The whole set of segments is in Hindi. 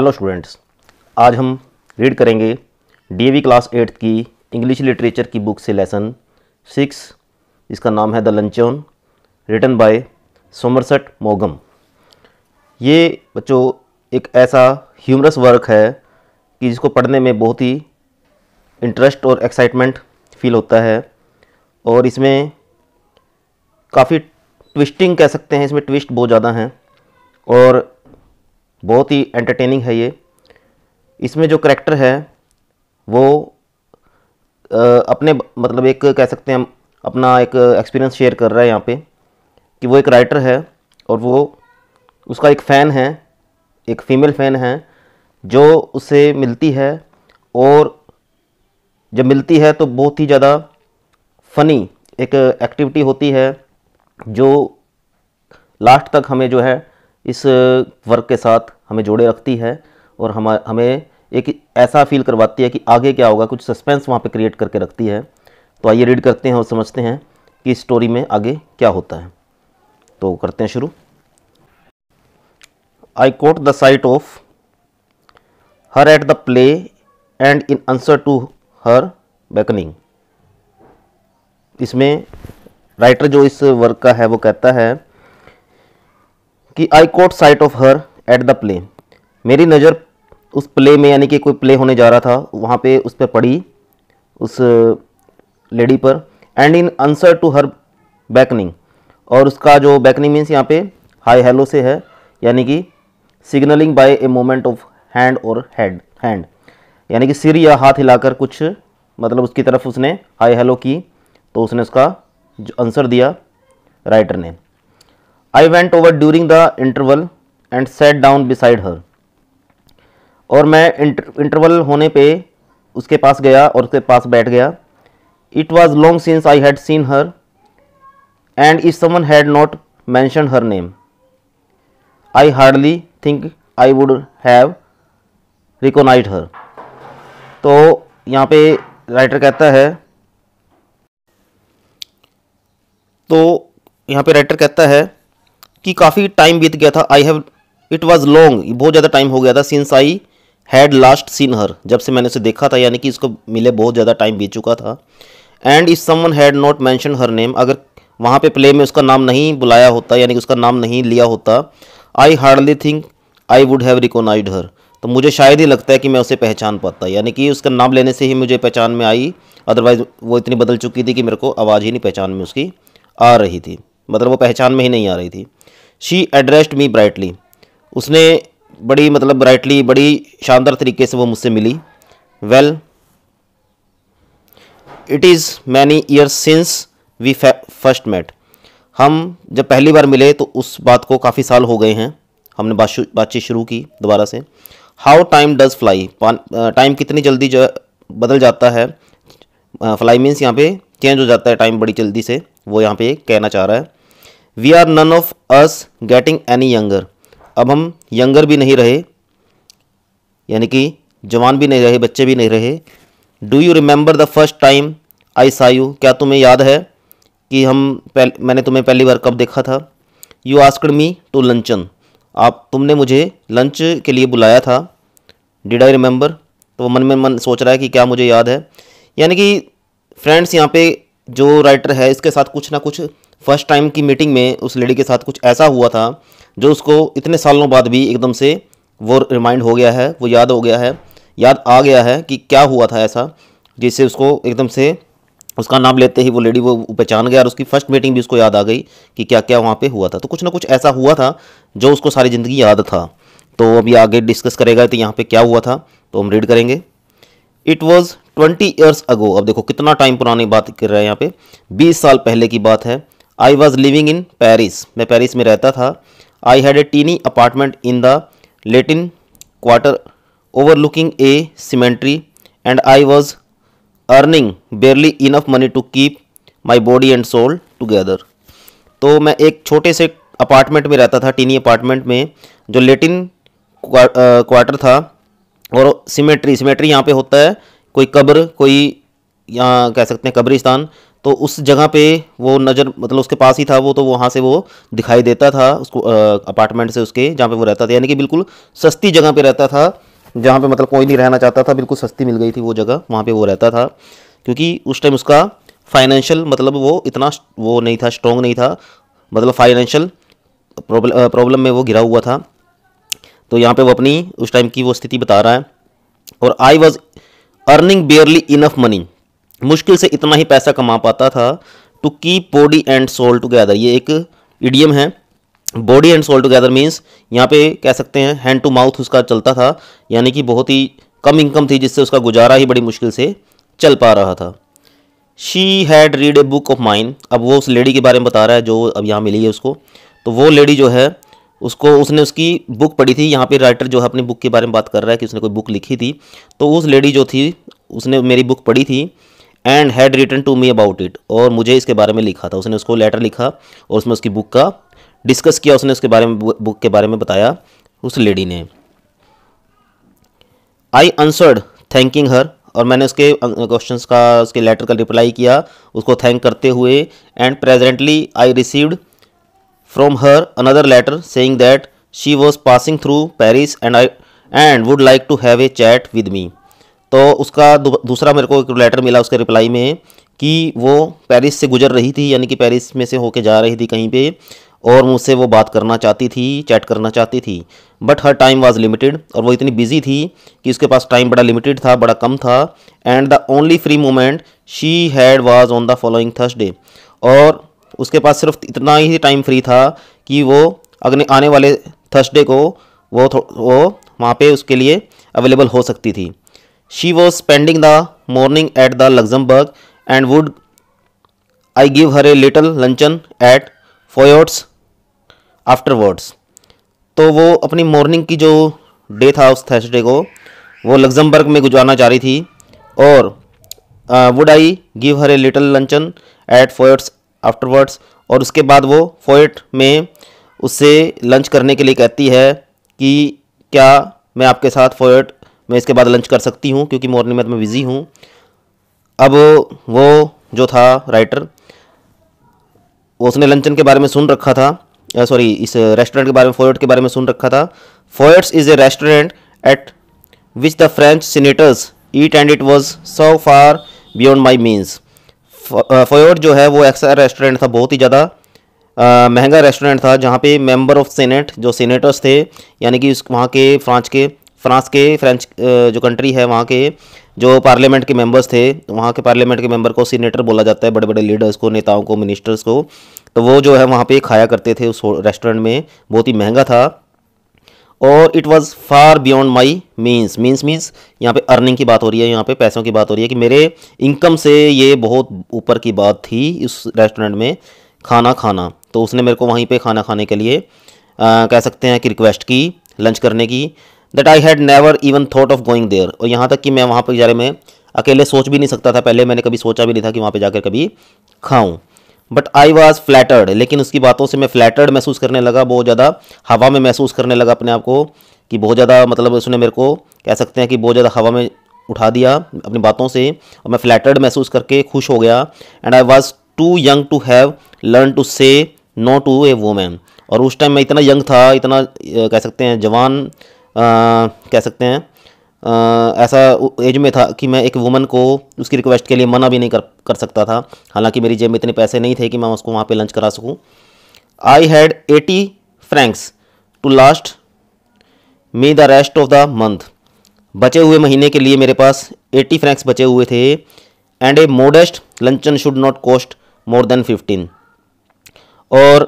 हेलो स्टूडेंट्स आज हम रीड करेंगे डीएवी क्लास एट्थ की इंग्लिश लिटरेचर की बुक से लेसन सिक्स इसका नाम है the luncheon written by Somerset मोगम ये बच्चों एक ऐसा ह्यूमरस वर्क है कि जिसको पढ़ने में बहुत ही इंटरेस्ट और एक्साइटमेंट फील होता है और इसमें काफ़ी ट्विस्टिंग कह सकते हैं इसमें ट्विस्ट बहुत ज़्यादा हैं और बहुत ही एंटरटेनिंग है ये इसमें जो करेक्टर है वो आ, अपने मतलब एक कह सकते हैं हम अपना एक एक्सपीरियंस शेयर कर रहा है यहाँ पे कि वो एक राइटर है और वो उसका एक फ़ैन है एक फ़ीमेल फ़ैन है जो उसे मिलती है और जब मिलती है तो बहुत ही ज़्यादा फ़नी एक एक्टिविटी होती है जो लास्ट तक हमें जो है इस वर्क के साथ हमें जोड़े रखती है और हम हमें एक ऐसा फील करवाती है कि आगे क्या होगा कुछ सस्पेंस वहाँ पे क्रिएट करके रखती है तो आइए रीड करते हैं और समझते हैं कि स्टोरी में आगे क्या होता है तो करते हैं शुरू I caught the sight of her at the play and in answer to her beckoning इसमें राइटर जो इस वर्क का है वो कहता है कि I caught sight of her at the play मेरी नज़र उस प्ले में यानी कि कोई प्ले होने जा रहा था वहाँ पे उस पर पड़ी उस लेडी पर and in answer to her beckoning और उसका जो बैकनिंग मीन्स यहाँ पे हाई हेलो से है यानी कि signalling by a moment of hand और हेड हैंड यानी कि सिर या हाथ हिलाकर कुछ मतलब उसकी तरफ उसने हाई हेलो की तो उसने उसका आंसर दिया राइटर ने I went over during the interval and sat down beside her और मैं इंटरवल होने पे उसके पास गया और उसके पास बैठ गया it was long since I had seen her and if someone had not mentioned her name I hardly think I would have recognised her तो यहाँ पे राइटर कहता है तो यहाँ पे राइटर कहता है कि काफ़ी टाइम बीत गया था I have it was long बहुत ज़्यादा टाइम हो गया था since I had last seen her जब से मैंने उसे देखा था यानी कि इसको मिले बहुत ज़्यादा टाइम बीत चुका था एंड इस someone had not mentioned her name अगर वहाँ पे प्ले में उसका नाम नहीं बुलाया होता यानी कि उसका नाम नहीं लिया होता I hardly think I would have recognised her तो मुझे शायद ही लगता है कि मैं उसे पहचान पाता यानी कि उसका नाम लेने से ही मुझे पहचान में आई अदरवाइज़ वो इतनी बदल चुकी थी कि मेरे को आवाज़ ही नहीं पहचान में उसकी आ रही थी मतलब वो पहचान में ही नहीं आ रही थी शी एड्रेस्ड मी ब्राइटली उसने बड़ी मतलब ब्राइटली बड़ी शानदार तरीके से वो मुझसे मिली well it is many years since we first met हम जब पहली बार मिले तो उस बात को काफ़ी साल हो गए हैं हमने बात बातचीत शुरू की दोबारा से how time does fly time कितनी जल्दी जो बदल जाता है फ्लाई मीन्स यहाँ पे चेंज हो जाता है टाइम बड़ी जल्दी से वो यहाँ पे कहना चाह रहा है we are none of us getting any younger अब हम यंगर भी नहीं रहे यानी कि जवान भी नहीं रहे बच्चे भी नहीं रहे do you remember the first time I saw you क्या तुम्हें याद है कि हम पहल, मैंने तुम्हें पहली बार कब देखा था you asked me to luncheon आप तुमने मुझे लंच के लिए बुलाया था डिड आई रिमेंबर तो वो मन में मन सोच रहा है कि क्या मुझे याद है यानी कि फ्रेंड्स यहाँ पे जो राइटर है इसके साथ कुछ ना कुछ फर्स्ट टाइम की मीटिंग में उस लेडी के साथ कुछ ऐसा हुआ था जो उसको इतने सालों बाद भी एकदम से वो रिमाइंड हो गया है वो याद हो गया है याद आ गया है कि क्या हुआ था ऐसा जिससे उसको एकदम से उसका नाम लेते ही वो लेडी वो पहचान गया और उसकी फर्स्ट मीटिंग भी उसको याद आ गई कि क्या क्या वहाँ पे हुआ था तो कुछ ना कुछ ऐसा हुआ था जो उसको सारी ज़िंदगी याद था तो अभी आगे डिस्कस करेगा तो यहाँ पे क्या हुआ था तो हम रीड करेंगे it was twenty years ago अब देखो कितना टाइम पुरानी बात कर रहे हैं यहाँ पे बीस साल पहले की बात है I was living in Paris मैं पेरिस में रहता था I had a tiny apartment in the Latin Quarter overlooking a cemetery and I was earning barely enough money to keep my body and soul together तो मैं एक छोटे से अपार्टमेंट में रहता था टीनी अपार्टमेंट में जो लेटिन क्वार्टर था और सीमेट्री सीमेट्री यहाँ पे होता है कोई कब्र कोई यहाँ कह सकते हैं कब्रिस्तान तो उस जगह पे वो नज़र मतलब उसके पास ही था वो तो वहाँ से वो दिखाई देता था उसको अपार्टमेंट से उसके जहाँ पे वो रहता था यानी कि बिल्कुल सस्ती जगह पे रहता था जहाँ पे मतलब कोई नहीं रहना चाहता था बिल्कुल सस्ती मिल गई थी वो जगह वहाँ पे वो रहता था क्योंकि उस टाइम उसका फाइनेंशियल मतलब वो इतना वो नहीं था स्ट्रॉन्ग नहीं था मतलब फाइनेंशियल प्रॉब्लम में वो घिरा हुआ था तो यहाँ पर वो अपनी उस टाइम की वो स्थिति बता रहा है और I was earning barely enough money मुश्किल से इतना ही पैसा कमा पाता था to keep body and soul together ये एक इडियम है body and soul together means यहाँ पे कह सकते हैं हैंड टू माउथ उसका चलता था यानी कि बहुत ही कम इनकम थी जिससे उसका गुजारा ही बड़ी मुश्किल से चल पा रहा था she had read a book of mine अब वो उस लेडी के बारे में बता रहा है जो अब यहाँ मिली है उसको तो वो लेडी जो है उसको उसने उसकी बुक पढ़ी थी यहाँ पे राइटर जो है अपनी बुक के बारे में बात कर रहा है कि उसने कोई बुक लिखी थी तो उस लेडी जो थी उसने मेरी बुक पढ़ी थी and had written to me about it और मुझे इसके बारे में लिखा था उसने उसको लेटर लिखा और उसमें उसकी बुक का डिस्कस किया उसने उसके बारे में बुक के बारे में बताया उस लेडी ने आई आंसर्ड थैंकिंग हर और मैंने उसके क्वेश्चन का उसके लेटर का रिप्लाई किया उसको थैंक करते हुए and presently I received from her another letter saying that she was passing through Paris and I and would like to have a chat with me तो उसका दूसरा मेरे को एक लेटर मिला उसके रिप्लाई में कि वो पेरिस से गुजर रही थी यानी कि पेरिस में से होके जा रही थी कहीं पे और मुझसे वो बात करना चाहती थी चैट करना चाहती थी but her time was limited और वो इतनी बिजी थी कि उसके पास टाइम बड़ा लिमिटेड था बड़ा कम था and the only free moment she had was on the following Thursday और उसके पास सिर्फ इतना ही टाइम फ्री था कि वो अगले आने वाले थर्सडे को वो वो वहाँ पे उसके लिए अवेलेबल हो सकती थी She was spending the morning at the Luxembourg and would I give her a little luncheon at Foyot's afterwards. तो वो अपनी मॉर्निंग की जो डे था उस थर्सडे को वो लग्जमबर्ग में गुजारना चाह रही थी और would I give her a little luncheon at Foyot's afterwards और उसके बाद वो फोयट में उससे लंच करने के लिए कहती है कि क्या मैं आपके साथ फोयट मैं इसके बाद लंच कर सकती हूँ क्योंकि मॉर्निंग में तो मैं बिज़ी हूँ अब वो जो था राइटर उसने लंचन के बारे में सुन रखा था सॉरी इस रेस्टोरेंट के बारे में फोयट के बारे में सुन रखा था Foyot's is a restaurant at which the French senators eat and it was so far beyond my means Foyot जो है वो ऐसा रेस्टोरेंट था बहुत ही ज़्यादा महंगा रेस्टोरेंट था जहाँ पे मेंबर ऑफ सेनेट जो सीनेटर्स थे यानी कि उस वहाँ के फ्रांस के फ्रांस के फ्रेंच जो कंट्री है वहाँ के जो पार्लियामेंट के मेंबर्स थे वहाँ के पार्लियामेंट के मेंबर को सीनेटर बोला जाता है बड़े बड़े लीडर्स को नेताओं को मिनिस्टर्स को तो वो जो है वहाँ पे खाया करते थे उस रेस्टोरेंट में बहुत ही महंगा था और it was far beyond my means means means यहाँ पे अर्निंग की बात हो रही है यहाँ पे पैसों की बात हो रही है कि मेरे इनकम से ये बहुत ऊपर की बात थी इस रेस्टोरेंट में खाना खाना तो उसने मेरे को वहीं पर खाना खाने के लिए आ, कह सकते हैं कि रिक्वेस्ट की लंच करने की that I had never even thought of going there और यहाँ तक कि मैं वहाँ पर जाने में अकेले सोच भी नहीं सकता था पहले मैंने कभी सोचा भी नहीं था कि वहाँ पर जाकर कभी खाऊँ बट आई वॉज फ्लैटर्ड लेकिन उसकी बातों से मैं फ्लैटर्ड महसूस करने लगा बहुत ज़्यादा हवा में महसूस करने लगा अपने आप को कि बहुत ज़्यादा मतलब उसने मेरे को कह सकते हैं कि बहुत ज़्यादा हवा में उठा दिया अपनी बातों से और मैं फ्लैटर्ड महसूस करके खुश हो गया and I was too young to have learn to say no to a woman और उस टाइम मैं इतना यंग था इतना कह सकते हैं जवान कह सकते हैं आ, ऐसा एज में था कि मैं एक वुमन को उसकी रिक्वेस्ट के लिए मना भी नहीं कर कर सकता था हालांकि मेरी जेब में इतने पैसे नहीं थे कि मैं उसको वहाँ पे लंच करा सकूँ I had eighty francs to last me the rest of the month बचे हुए महीने के लिए मेरे पास एटी फ्रैंक्स बचे हुए थे and a modest luncheon should not cost more than fifteen और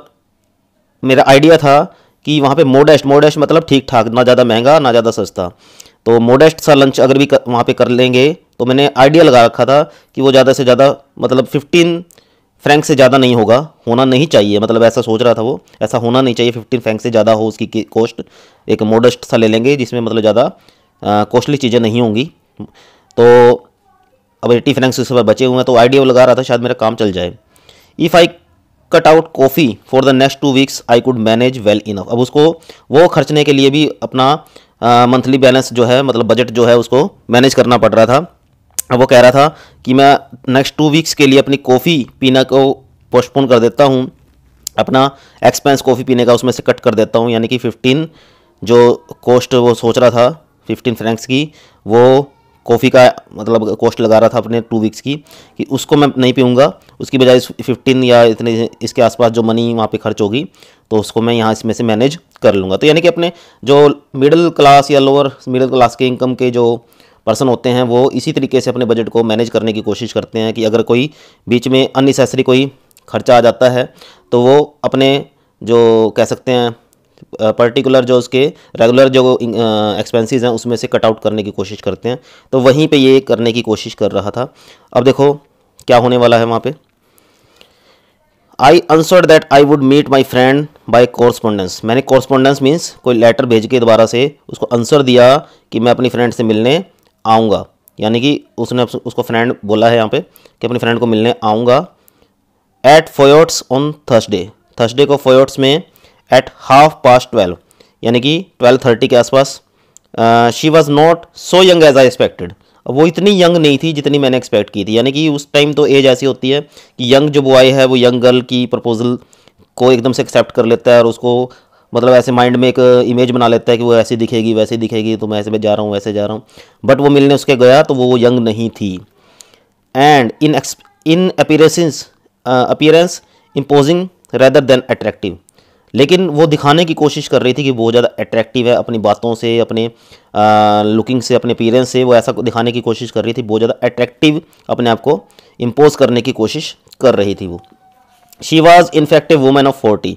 मेरा आइडिया था कि वहाँ पे मोडेस्ट मोडेस्ट मतलब ठीक ठाक ना ज़्यादा महंगा ना ज़्यादा सस्ता तो मोडेस्ट सा लंच अगर भी कर, वहाँ पे कर लेंगे तो मैंने आइडिया लगा रखा था कि वो ज़्यादा से ज़्यादा मतलब फिफ्टीन फ्रैंक से ज़्यादा नहीं होगा होना नहीं चाहिए मतलब ऐसा सोच रहा था वो ऐसा होना नहीं चाहिए फिफ्टीन फ्रैंक से ज़्यादा हो उसकी कॉस्ट एक मोडेस्ट सा ले लेंगे जिसमें मतलब ज़्यादा कॉस्टली चीज़ें नहीं होंगी तो अब एट्टी फ्रैंक्स उस पर बचे हुए हैं तो आइडिया लगा रहा था शायद मेरा काम चल जाए if I cut out coffee for the next two weeks I could manage well enough अब उसको वो खर्चने के लिए भी अपना मंथली बैलेंस जो है मतलब बजट जो है उसको मैनेज करना पड़ रहा था अब वो कह रहा था कि मैं नेक्स्ट टू वीक्स के लिए अपनी कॉफ़ी पीना को पोस्टपोन कर देता हूँ अपना एक्सपेंस कॉफ़ी पीने का उसमें से कट कर देता हूँ यानी कि फ़िफ्टीन जो कॉस्ट वो सोच रहा था फिफ्टीन फ्रैंक्स की वो कॉफ़ी का मतलब कॉस्ट लगा रहा था अपने टू वीक्स की कि उसको मैं नहीं पीऊँगा उसकी बजाय फिफ्टीन या इतने इसके आसपास जो मनी वहाँ पे खर्च होगी तो उसको मैं यहाँ इसमें से मैनेज कर लूँगा तो यानी कि अपने जो मिडिल क्लास या लोअर मिडिल क्लास के इनकम के जो पर्सन होते हैं वो इसी तरीके से अपने बजट को मैनेज करने की कोशिश करते हैं कि अगर कोई बीच में अननेसेसरी कोई खर्चा आ जाता है तो वो अपने जो कह सकते हैं पर्टिकुलर जो उसके रेगुलर जो एक्सपेंसेस हैं उसमें से कट आउट करने की कोशिश करते हैं तो वहीं पे ये करने की कोशिश कर रहा था अब देखो क्या होने वाला है वहाँ पे I answer that I would meet my friend by correspondence मैंने कॉरस्पोंडेंस मीन्स कोई लेटर भेज के दोबारा से उसको आंसर दिया कि मैं अपनी फ्रेंड से मिलने आऊँगा यानी कि उसने उसको फ्रेंड बोला है यहाँ पे कि अपनी फ्रेंड को मिलने आऊँगा at Foyot's on Thursday Thursday को फोयोट्स में एट हाफ पास्ट ट्वेल्व यानी कि ट्वेल्व थर्टी के आसपास she was not so young as I expected वो इतनी यंग नहीं थी जितनी मैंने एक्सपेक्ट की थी यानी कि उस टाइम तो एज ऐसी होती है कि यंग जो बॉय है वो यंग गर्ल की प्रपोजल को एकदम से एक्सेप्ट कर लेता है और उसको मतलब ऐसे माइंड में एक इमेज बना लेता है कि वो ऐसी दिखेगी वैसे दिखेगी तो मैं ऐसे में जा रहा हूँ वैसे जा रहा हूँ बट वो मिलने उसके गया तो वो यंग नहीं थी and in in appearance appearance imposing rather than attractive लेकिन वो दिखाने की कोशिश कर रही थी कि बहुत ज़्यादा अट्रैक्टिव है अपनी बातों से अपने आ, लुकिंग से अपने अपीयरेंस से वो ऐसा दिखाने की कोशिश कर रही थी बहुत ज़्यादा अट्रैक्टिव अपने आप को इम्पोज करने की कोशिश कर रही थी वो she was in fact a women of forty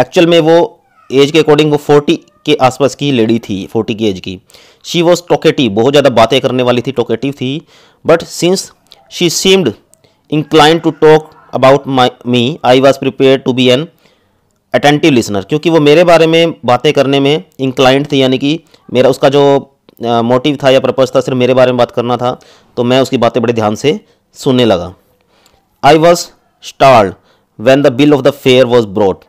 actual में वो एज के अकॉर्डिंग वो फोर्टी के आसपास की लेडी थी फोर्टी की एज की शी वॉज टोकेटिव बहुत ज़्यादा बातें करने वाली थी टोकेटिव थी but since she seemed incline to talk about my me I was prepare to be an attentive listener क्योंकि वो मेरे बारे में बातें करने में इंक्लाइंट थी यानी कि मेरा उसका जो मोटिव था या पर्पज़ था सिर्फ मेरे बारे में बात करना था तो मैं उसकी बातें बड़े ध्यान से सुनने लगा I was stared when the bill of the fare was brought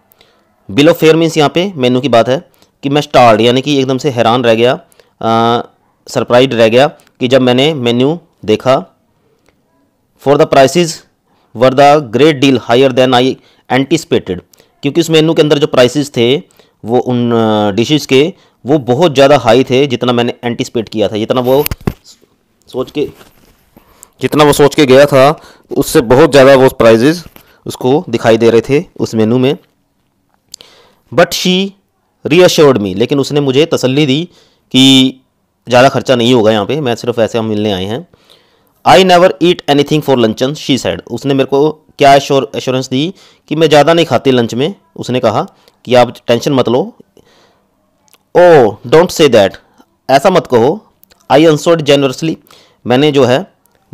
bill of fare means यहाँ पे मेनू की बात है कि मैं स्टार्ड यानी कि एकदम से हैरान रह गया सरप्राइज रह गया कि जब मैंने मेन्यू देखा for the prices were a great deal higher than I anticipated क्योंकि उस मेनू के अंदर जो प्राइसेस थे वो उन डिशेस के वो बहुत ज़्यादा हाई थे जितना मैंने एंटिसपेट किया था जितना वो सोच के जितना वो सोच के गया था उससे बहुत ज़्यादा वो प्राइजेज़ उसको दिखाई दे रहे थे उस मेनू में बट शी रीअश्योर्ड मी लेकिन उसने मुझे तसल्ली दी कि ज़्यादा खर्चा नहीं होगा यहाँ पे मैं सिर्फ ऐसे हम मिलने आए हैं I never eat anything for luncheon she said उसने मेरे को क्या एश्योरेंस दी कि मैं ज़्यादा नहीं खाती लंच में उसने कहा कि आप टेंशन मत लो ओ डोंट से दैट ऐसा मत कहो आई आंसर्ड जेनरसली मैंने जो है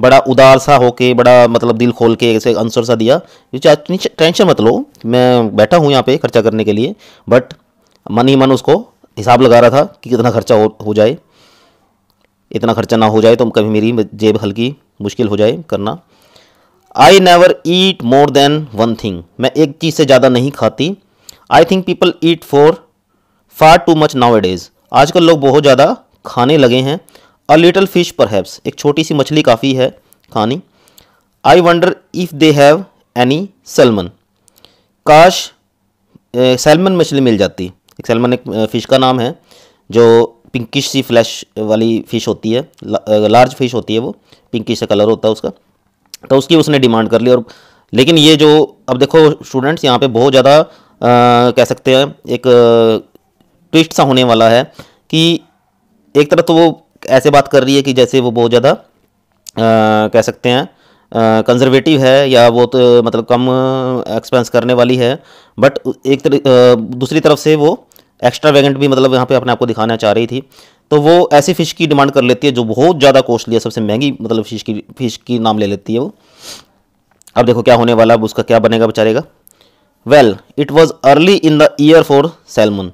बड़ा उदार सा होके बड़ा मतलब दिल खोल के ऐसे आंसर सा दिया टेंशन मत लो मैं बैठा हूँ यहाँ पे खर्चा करने के लिए बट मन ही मन उसको हिसाब लगा रहा था कि कितना खर्चा हो, हो जाए इतना खर्चा ना हो जाए तो कभी मेरी जेब हल्की मुश्किल हो जाए करना I never eat more than one thing मैं एक चीज़ से ज़्यादा नहीं खाती I think people eat for far too much nowadays आजकल लोग बहुत ज़्यादा खाने लगे हैं a little fish perhaps एक छोटी सी मछली काफ़ी है खानी I wonder if they have any salmon काश सैलमन मछली मिल जाती एक सेलमन एक फ़िश का नाम है जो पिंकिश सी फ्लैश वाली फ़िश होती है लार्ज फ़िश होती है वो पिंकिश से कलर होता है उसका तो उसकी उसने डिमांड कर ली और लेकिन ये जो अब देखो स्टूडेंट्स यहाँ पे बहुत ज़्यादा कह सकते हैं एक ट्विस्ट सा होने वाला है कि एक तरफ तो वो ऐसे बात कर रही है कि जैसे वो बहुत ज़्यादा कह सकते हैं कंजर्वेटिव है या वो तो मतलब कम एक्सपेंस करने वाली है बट एक तरह दूसरी तरफ से वो एक्स्ट्रा वेगेंट भी मतलब यहाँ पे अपने आप को दिखाना चाह रही थी तो वो ऐसी फ़िश की डिमांड कर लेती है जो बहुत ज़्यादा कॉस्टली है सबसे महंगी मतलब फ़िश की फ़िश की नाम ले लेती है वो अब देखो क्या होने वाला अब उसका क्या बनेगा बेचारेगा well it was early in the year for salmon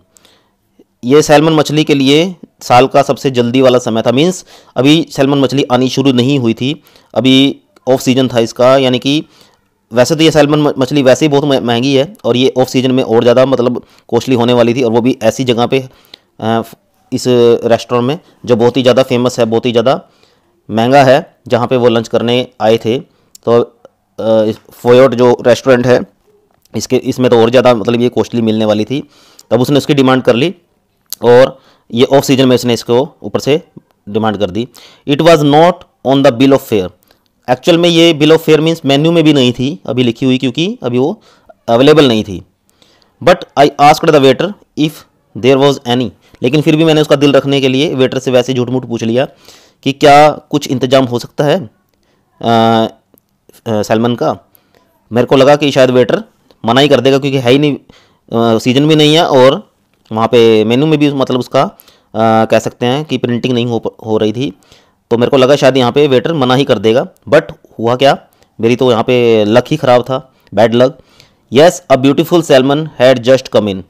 ये सैलमन मछली के लिए साल का सबसे जल्दी वाला समय था मीन्स अभी सैलमन मछली आनी शुरू नहीं हुई थी अभी ऑफ सीजन था इसका यानी कि वैसे तो ये सैलमन मछली वैसे ही बहुत महंगी है और ये ऑफ सीजन में और ज़्यादा मतलब कॉस्टली होने वाली थी और वो भी ऐसी जगह पे इस रेस्टोरेंट में जो बहुत ही ज़्यादा फेमस है बहुत ही ज़्यादा महंगा है जहाँ पे वो लंच करने आए थे तो फोयोट जो रेस्टोरेंट है इसके इसमें तो और ज़्यादा मतलब ये कॉस्टली मिलने वाली थी तब उसने उसकी डिमांड कर ली और ये ऑफ सीजन में उसने इसको ऊपर से डिमांड कर दी it was not on the bill of fare actual में ये bill of fare means menu में भी नहीं थी अभी लिखी हुई क्योंकि अभी वो अवेलेबल नहीं थी but I asked the waiter if there was any लेकिन फिर भी मैंने उसका दिल रखने के लिए वेटर से वैसे झूठ मूठ पूछ लिया कि क्या कुछ इंतजाम हो सकता है सलमान का मेरे को लगा कि शायद वेटर मना ही कर देगा क्योंकि है ही नहीं आ, सीजन भी नहीं है और वहाँ पे मेनू में भी मतलब उसका आ, कह सकते हैं कि प्रिंटिंग नहीं हो हो रही थी तो मेरे को लगा शायद यहाँ पे वेटर मना ही कर देगा बट हुआ क्या मेरी तो यहाँ पे लक ही ख़राब था bad luck yes a beautiful salmon had just come in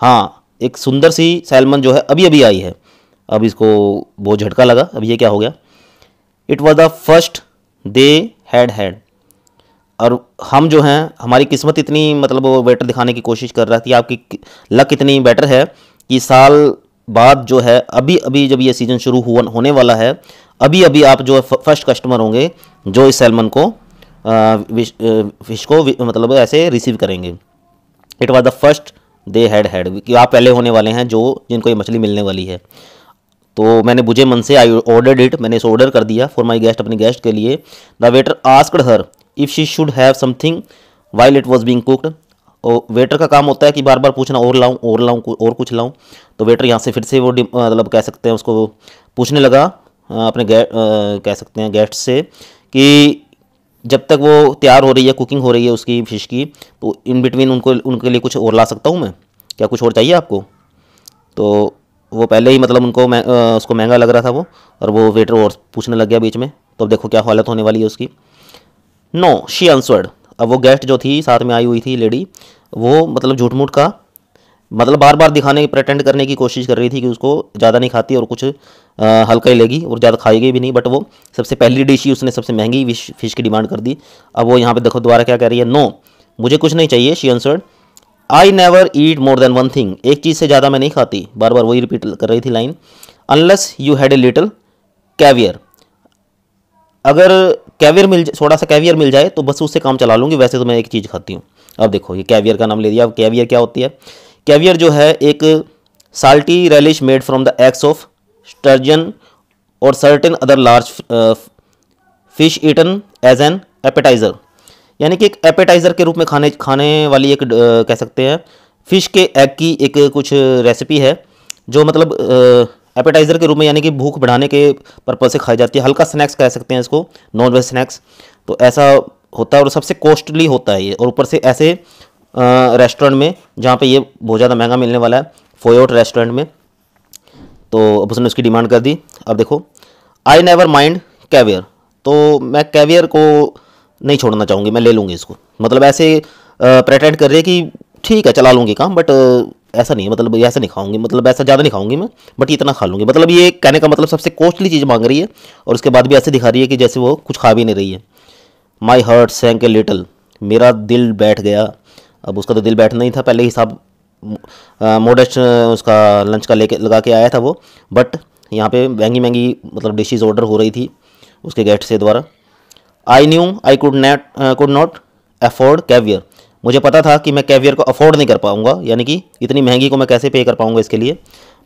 हाँ एक सुंदर सी सैलमन जो है अभी अभी आई है अब इसको बहुत झटका लगा अब ये क्या हो गया it was the first they had had और हम जो हैं हमारी किस्मत इतनी मतलब वो बेटर दिखाने की कोशिश कर रहा थी आपकी लक इतनी बेटर है कि साल बाद जो है अभी अभी जब ये सीज़न शुरू हुआ होने वाला है अभी अभी आप जो है फर्स्ट कस्टमर होंगे जो इस सैलमन को विश विश को मतलब ऐसे रिसीव करेंगे it was the first they had had कि आप पहले होने वाले हैं जो जिनको ये मछली मिलने वाली है तो मैंने बुझे मन से आई ऑर्डर इट मैंने इसे ऑर्डर कर दिया फॉर माई गेस्ट अपने गेस्ट के लिए the waiter asked her if she should have something while it was being cooked और वेटर का काम होता है कि बार बार पूछना और लाऊं और लाऊं और कुछ लाऊं तो वेटर यहाँ से फिर से वो मतलब कह सकते हैं उसको पूछने लगा अपने आ, कह सकते हैं गेस्ट से कि जब तक वो तैयार हो रही है कुकिंग हो रही है उसकी फ़िश की तो इन बिटवीन उनको उनके लिए कुछ और ला सकता हूँ मैं क्या कुछ और चाहिए आपको तो वो पहले ही मतलब उनको मैं आ, उसको महंगा लग रहा था वो और वो वेटर और पूछने लग गया बीच में तो अब देखो क्या हालत होने वाली है उसकी नो शी आंसर्ड अब वो गेस्ट जो थी साथ में आई हुई थी लेडी वो मतलब झूठ मूठ का मतलब बार बार दिखाने प्रटेंड करने की कोशिश कर रही थी कि उसको ज़्यादा नहीं खाती और कुछ हल्का ही लेगी और ज़्यादा खाएगी भी नहीं बट वो सबसे पहली डिश ही उसने सबसे महंगी फिश की डिमांड कर दी अब वो यहाँ पे देखो दोबारा क्या कह रही है नो मुझे कुछ नहीं चाहिए she answered I never eat more than one thing एक चीज़ से ज़्यादा मैं नहीं खाती बार बार वही रिपीट कर रही थी line unless you had a little caviar अगर कैवियर मिल थोड़ा सा कैवियर मिल जाए तो बस उससे काम चला लूँगी वैसे तो मैं एक चीज़ खाती हूँ अब देखो ये कैवियर का नाम ले दिया अब कैवियर क्या होती है कैवियर जो है एक salty relish made from the eggs of sturgeon और certain other large fish eaten as an appetizer यानी कि एक एपेटाइज़र के रूप में खाने खाने वाली एक आ, uh, कह सकते हैं फ़िश के एग की एक कुछ रेसिपी है जो मतलब एपेटाइज़र uh, के रूप में यानी कि भूख बढ़ाने के पर्पज़ से खाई जाती है हल्का स्नैक्स कह सकते हैं इसको नॉन वेज स्नैक्स तो ऐसा होता है और सबसे कॉस्टली होता है ये और ऊपर से ऐसे रेस्टोरेंट में जहाँ पे ये बहुत ज़्यादा महंगा मिलने वाला है फोयोट रेस्टोरेंट में तो अब उसने उसकी डिमांड कर दी अब देखो आई नेवर माइंड कैवियर तो मैं कैवियर को नहीं छोड़ना चाहूँगी मैं ले लूँगी इसको मतलब ऐसे प्रेटेंट कर रही है कि ठीक है चला लूँगी काम बट ऐसा नहीं है मतलब ऐसा नहीं खाऊंगी मतलब ऐसा ज़्यादा नहीं खाऊंगी मैं बट इतना खा लूँगी मतलब ये कहने का मतलब सबसे कॉस्टली चीज़ मांग रही है और उसके बाद भी ऐसे दिखा रही है कि जैसे वो कुछ खा भी नहीं रही है माई हर्ट सेंक ए लिटल मेरा दिल बैठ गया अब उसका तो दिल बैठना ही था पहले ही साहब मोडस्ट उसका लंच का लेके लगा के आया था वो बट यहाँ पे महंगी महंगी मतलब डिशेज़ ऑर्डर हो रही थी उसके गेट से द्वारा I knew I could not could not afford caviar मुझे पता था कि मैं कैवियर को अफोर्ड नहीं कर पाऊँगा यानी कि इतनी महंगी को मैं कैसे पे कर पाऊँगा इसके लिए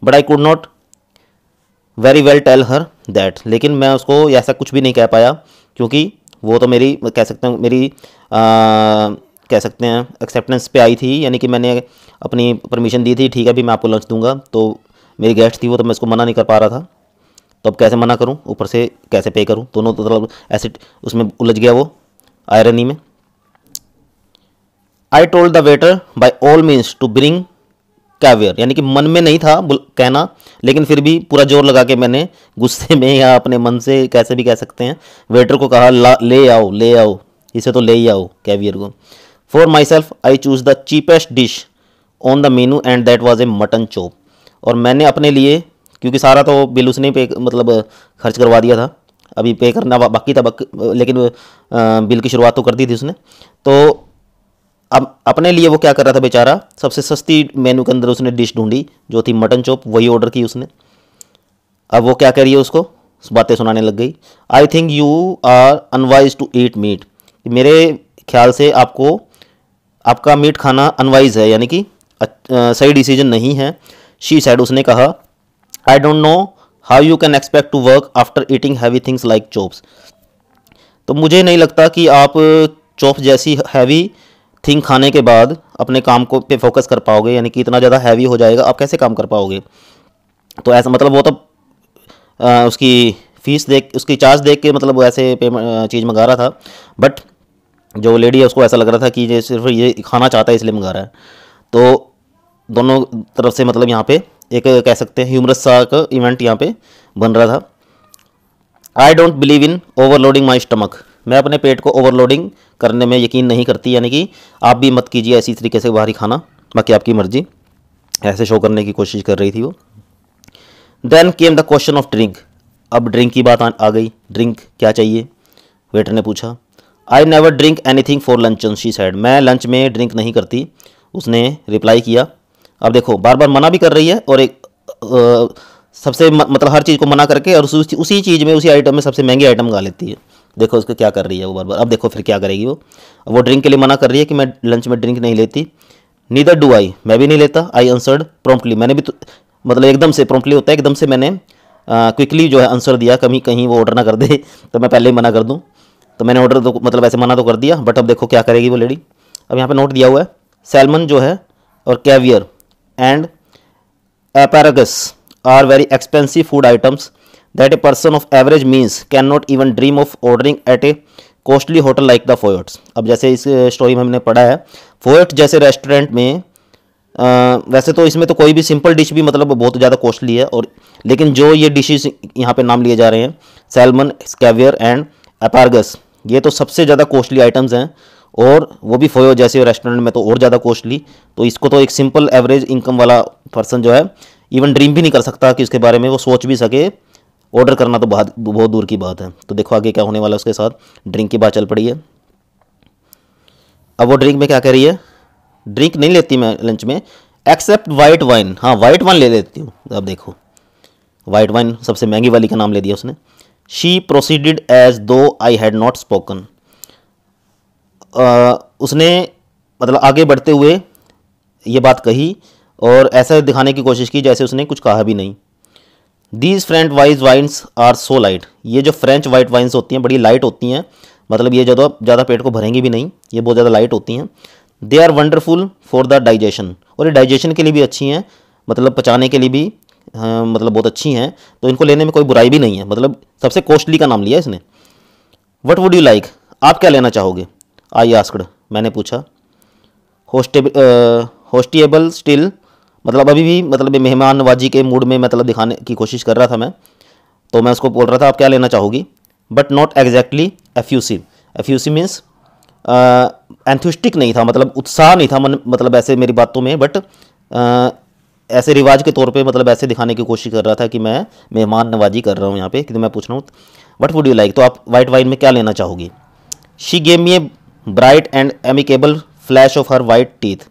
but I could not very well tell her that लेकिन मैं उसको ऐसा कुछ भी नहीं कह पाया क्योंकि वो तो मेरी कह सकते हैं मेरी आ, कह सकते हैं एक्सेप्टेंस पे आई थी यानी कि मैंने अपनी परमिशन दी थी ठीक है अभी मैं आपको लंच दूंगा तो मेरी गेस्ट थी वो तो मैं उसको मना नहीं कर पा रहा था तो अब कैसे मना करूँ ऊपर से कैसे पे करूँ दोनों तो मतलब ऐसे उसमें उलझ गया वो आयरनी में I told the waiter by all means to bring caviar यानी कि मन में नहीं था कहना लेकिन फिर भी पूरा जोर लगा के मैंने गुस्से में या अपने मन से कैसे भी कह सकते हैं वेटर को कहा ले आओ ले आओ इसे तो ले ही आओ कैवियर को for myself I chose the cheapest dish on the menu and that was a mutton chop और मैंने अपने लिए क्योंकि सारा तो बिल उसने पे मतलब खर्च करवा दिया था अभी पे करना बाकी था बाकी, लेकिन बिल की शुरुआत तो कर दी थी उसने तो अब अपने लिए वो क्या कर रहा था बेचारा सबसे सस्ती मेनू के अंदर उसने डिश ढूंढी जो थी मटन चॉप वही ऑर्डर की उसने अब वो क्या करिए उसको बातें सुनाने लग गई I think you are unwise to eat meat मेरे ख्याल से आपको आपका मीट खाना अनवाइज है यानी कि सही डिसीजन नहीं है शी सैड उसने कहा I don't know how you can expect to work after eating heavy things like chops तो मुझे नहीं लगता कि आप चॉप्स जैसी हैवी थिंग खाने के बाद अपने काम को पे फोकस कर पाओगे यानी कि इतना ज़्यादा हैवी हो जाएगा आप कैसे काम कर पाओगे तो ऐसा मतलब वो तो उसकी फ़ीस देख उसकी चार्ज देख के मतलब वो ऐसे पेमेंट चीज़ मंगा रहा था बट जो लेडी है उसको ऐसा लग रहा था कि ये सिर्फ ये खाना चाहता है इसलिए मंगा रहा है तो दोनों तरफ से मतलब यहाँ पे एक कह सकते हैं ह्यूमरस सा इवेंट यहाँ पे बन रहा था I don't believe in overloading my stomach मैं अपने पेट को ओवरलोडिंग करने में यकीन नहीं करती यानी कि आप भी मत कीजिए ऐसी तरीके से बाहरी खाना बाकी आपकी मर्जी ऐसे शो करने की कोशिश कर रही थी वो then came the question of drink अब ड्रिंक की बात आ, आ गई ड्रिंक क्या चाहिए वेटर ने पूछा I never drink anything for lunch she said मैं लंच में ड्रिंक नहीं करती उसने रिप्लाई किया अब देखो बार बार मना भी कर रही है और एक आ, सबसे मतलब हर चीज़ को मना करके और उसी उसी चीज़ में उसी आइटम में सबसे महंगी आइटम गा लेती है देखो उसको क्या कर रही है वो बार बार अब देखो फिर क्या करेगी वो वो ड्रिंक के लिए मना कर रही है कि मैं लंच में ड्रिंक नहीं लेती नीदर डू आई मैं भी नहीं लेता आई आंसर्ड प्रॉम्प्टली मैंने भी तो, मतलब एकदम से प्रॉम्प्टली होता है एकदम से मैंने क्विकली जो है आंसर दिया कभी कहीं वो ऑर्डर ना कर दे तो मैं पहले ही मना कर दूँ तो मैंने ऑर्डर तो मतलब ऐसे मना तो कर दिया बट अब देखो क्या करेगी वो लेडी अब यहाँ पे नोट दिया हुआ है सैलमन जो है और caviar and asparagus are very expensive food items that a person of average means can not even dream of ordering at a costly hotel like the Foyot's अब जैसे इस स्टोरी में हमने पढ़ा है फोयट जैसे रेस्टोरेंट में आ, वैसे तो इसमें तो कोई भी सिंपल डिश भी मतलब बहुत ज़्यादा कॉस्टली है और लेकिन जो ये डिशेज यहाँ पे नाम लिए जा रहे हैं सैलमन स्कैवियर एंड एपारगस ये तो सबसे ज़्यादा कॉस्टली आइटम्स हैं और वो भी फोयो जैसे रेस्टोरेंट में तो और ज़्यादा कॉस्टली तो इसको तो एक सिंपल एवरेज इनकम वाला पर्सन जो है इवन ड्रीम भी नहीं कर सकता कि उसके बारे में वो सोच भी सके ऑर्डर करना तो बहुत बहुत दूर की बात है तो देखो आगे क्या होने वाला है उसके साथ ड्रिंक की बात चल पड़ी है अब वो ड्रिंक में क्या कह रही है ड्रिंक नहीं लेती मैं लंच में एक्सेप्ट वाइट वाइन हाँ वाइट वाइन ले लेती हूँ अब देखो वाइट वाइन सबसे महंगी वाली का नाम ले दिया उसने शी प्रोसीडेड एज दो आई हैड नॉट स्पोकन उसने मतलब आगे बढ़ते हुए ये बात कही और ऐसा दिखाने की कोशिश की जैसे उसने कुछ कहा भी नहीं these French wise wines are so light ये जो फ्रेंच वाइट वाइन्स होती हैं बड़ी लाइट होती हैं मतलब ये ज़्यादा ज़्यादा पेट को भरेंगी भी नहीं ये बहुत ज़्यादा लाइट होती हैं they are wonderful for the digestion और ये डाइजेशन के लिए भी अच्छी हैं मतलब पचाने के लिए भी हाँ, मतलब बहुत अच्छी हैं तो इनको लेने में कोई बुराई भी नहीं है मतलब सबसे कॉस्टली का नाम लिया इसने वट वुड यू लाइक आप क्या लेना चाहोगे आई आस्कड मैंने पूछा होस्टेब होस्टिएबल स्टिल मतलब अभी भी मतलब मेहमान वाजी के मूड में मतलब दिखाने की कोशिश कर रहा था मैं तो मैं उसको बोल रहा था आप क्या लेना चाहोगी but not exactly effusive effusive means enthusiastic नहीं था मतलब उत्साह नहीं था मन मतलब ऐसे मेरी बातों में बट ऐसे रिवाज के तौर पे मतलब ऐसे दिखाने की कोशिश कर रहा था कि मैं मेहमान नवाजी कर रहा हूँ यहाँ पे कि तो मैं पूछ रहा हूँ वट वुड यू लाइक तो आप वाइट वाइन में क्या लेना चाहोगी she gave me a bright and amicable flash of her white teeth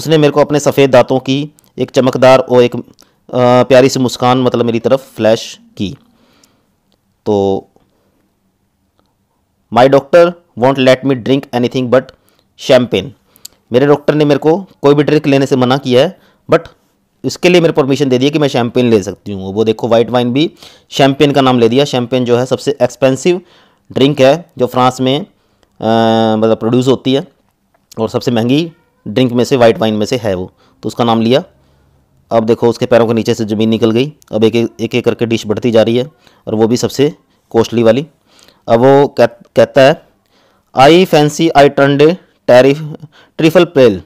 उसने मेरे को अपने सफ़ेद दांतों की एक चमकदार और एक आ, प्यारी सी मुस्कान मतलब मेरी तरफ फ्लैश की तो my doctor won't let me drink anything but champagne मेरे डॉक्टर ने मेरे को कोई भी ड्रिंक लेने से मना किया है बट इसके लिए मेरे परमिशन दे दिया कि मैं शैम्पेन ले सकती हूँ वो देखो वाइट वाइन भी शैम्पेन का नाम ले दिया शैम्पेन जो है सबसे एक्सपेंसिव ड्रिंक है जो फ्रांस में मतलब प्रोड्यूस होती है और सबसे महंगी ड्रिंक में से वाइट वाइन में से है वो तो उसका नाम लिया अब देखो उसके पैरों के नीचे से ज़मीन निकल गई अब एक एक एक करके डिश बढ़ती जा रही है और वो भी सबसे कॉस्टली वाली अब वो कह, कहता है I fancy I turn tariff trifle pale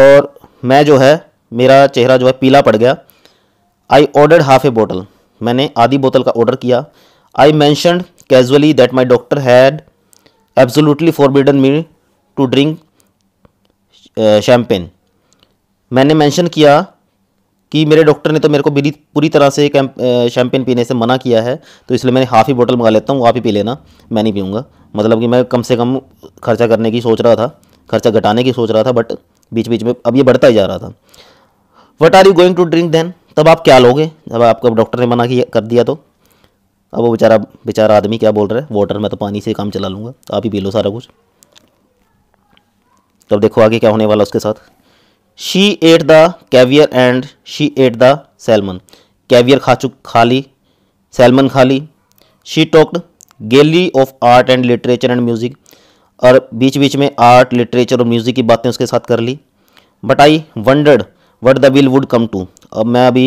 और मैं जो है मेरा चेहरा जो है पीला पड़ गया आई ऑर्डर हाफ ए बोतल मैंने आधी बोतल का ऑर्डर किया I mentioned casually that my doctor had absolutely forbidden me to drink champagne मैंने मैंशन किया कि मेरे डॉक्टर ने तो मेरे को पूरी तरह से शैम्पेन uh, पीने से मना किया है तो इसलिए मैंने हाफ़ ही बोतल मंगा लेता हूँ आप ही पी लेना मैं नहीं पीऊँगा मतलब कि मैं कम से कम खर्चा करने की सोच रहा था खर्चा घटाने की सोच रहा था बट बीच बीच में अब ये बढ़ता ही जा रहा था what are you going to drink then तब आप क्या लोगे जब आपको डॉक्टर ने मना किया कर दिया तो अब वो बेचारा बेचारा आदमी क्या बोल रहा है वाटर में तो पानी से काम चला लूँगा तो आप ही पी लो सारा कुछ तो देखो आगे क्या होने वाला उसके साथ she ate the caviar and she ate the salmon caviar खा चुक खा ली सैलमन खा ली she talked gaily of art and literature and music और बीच बीच में आर्ट लिटरेचर और म्यूज़िक की बातें उसके साथ कर ली but I wondered what the bill would come to अब मैं अभी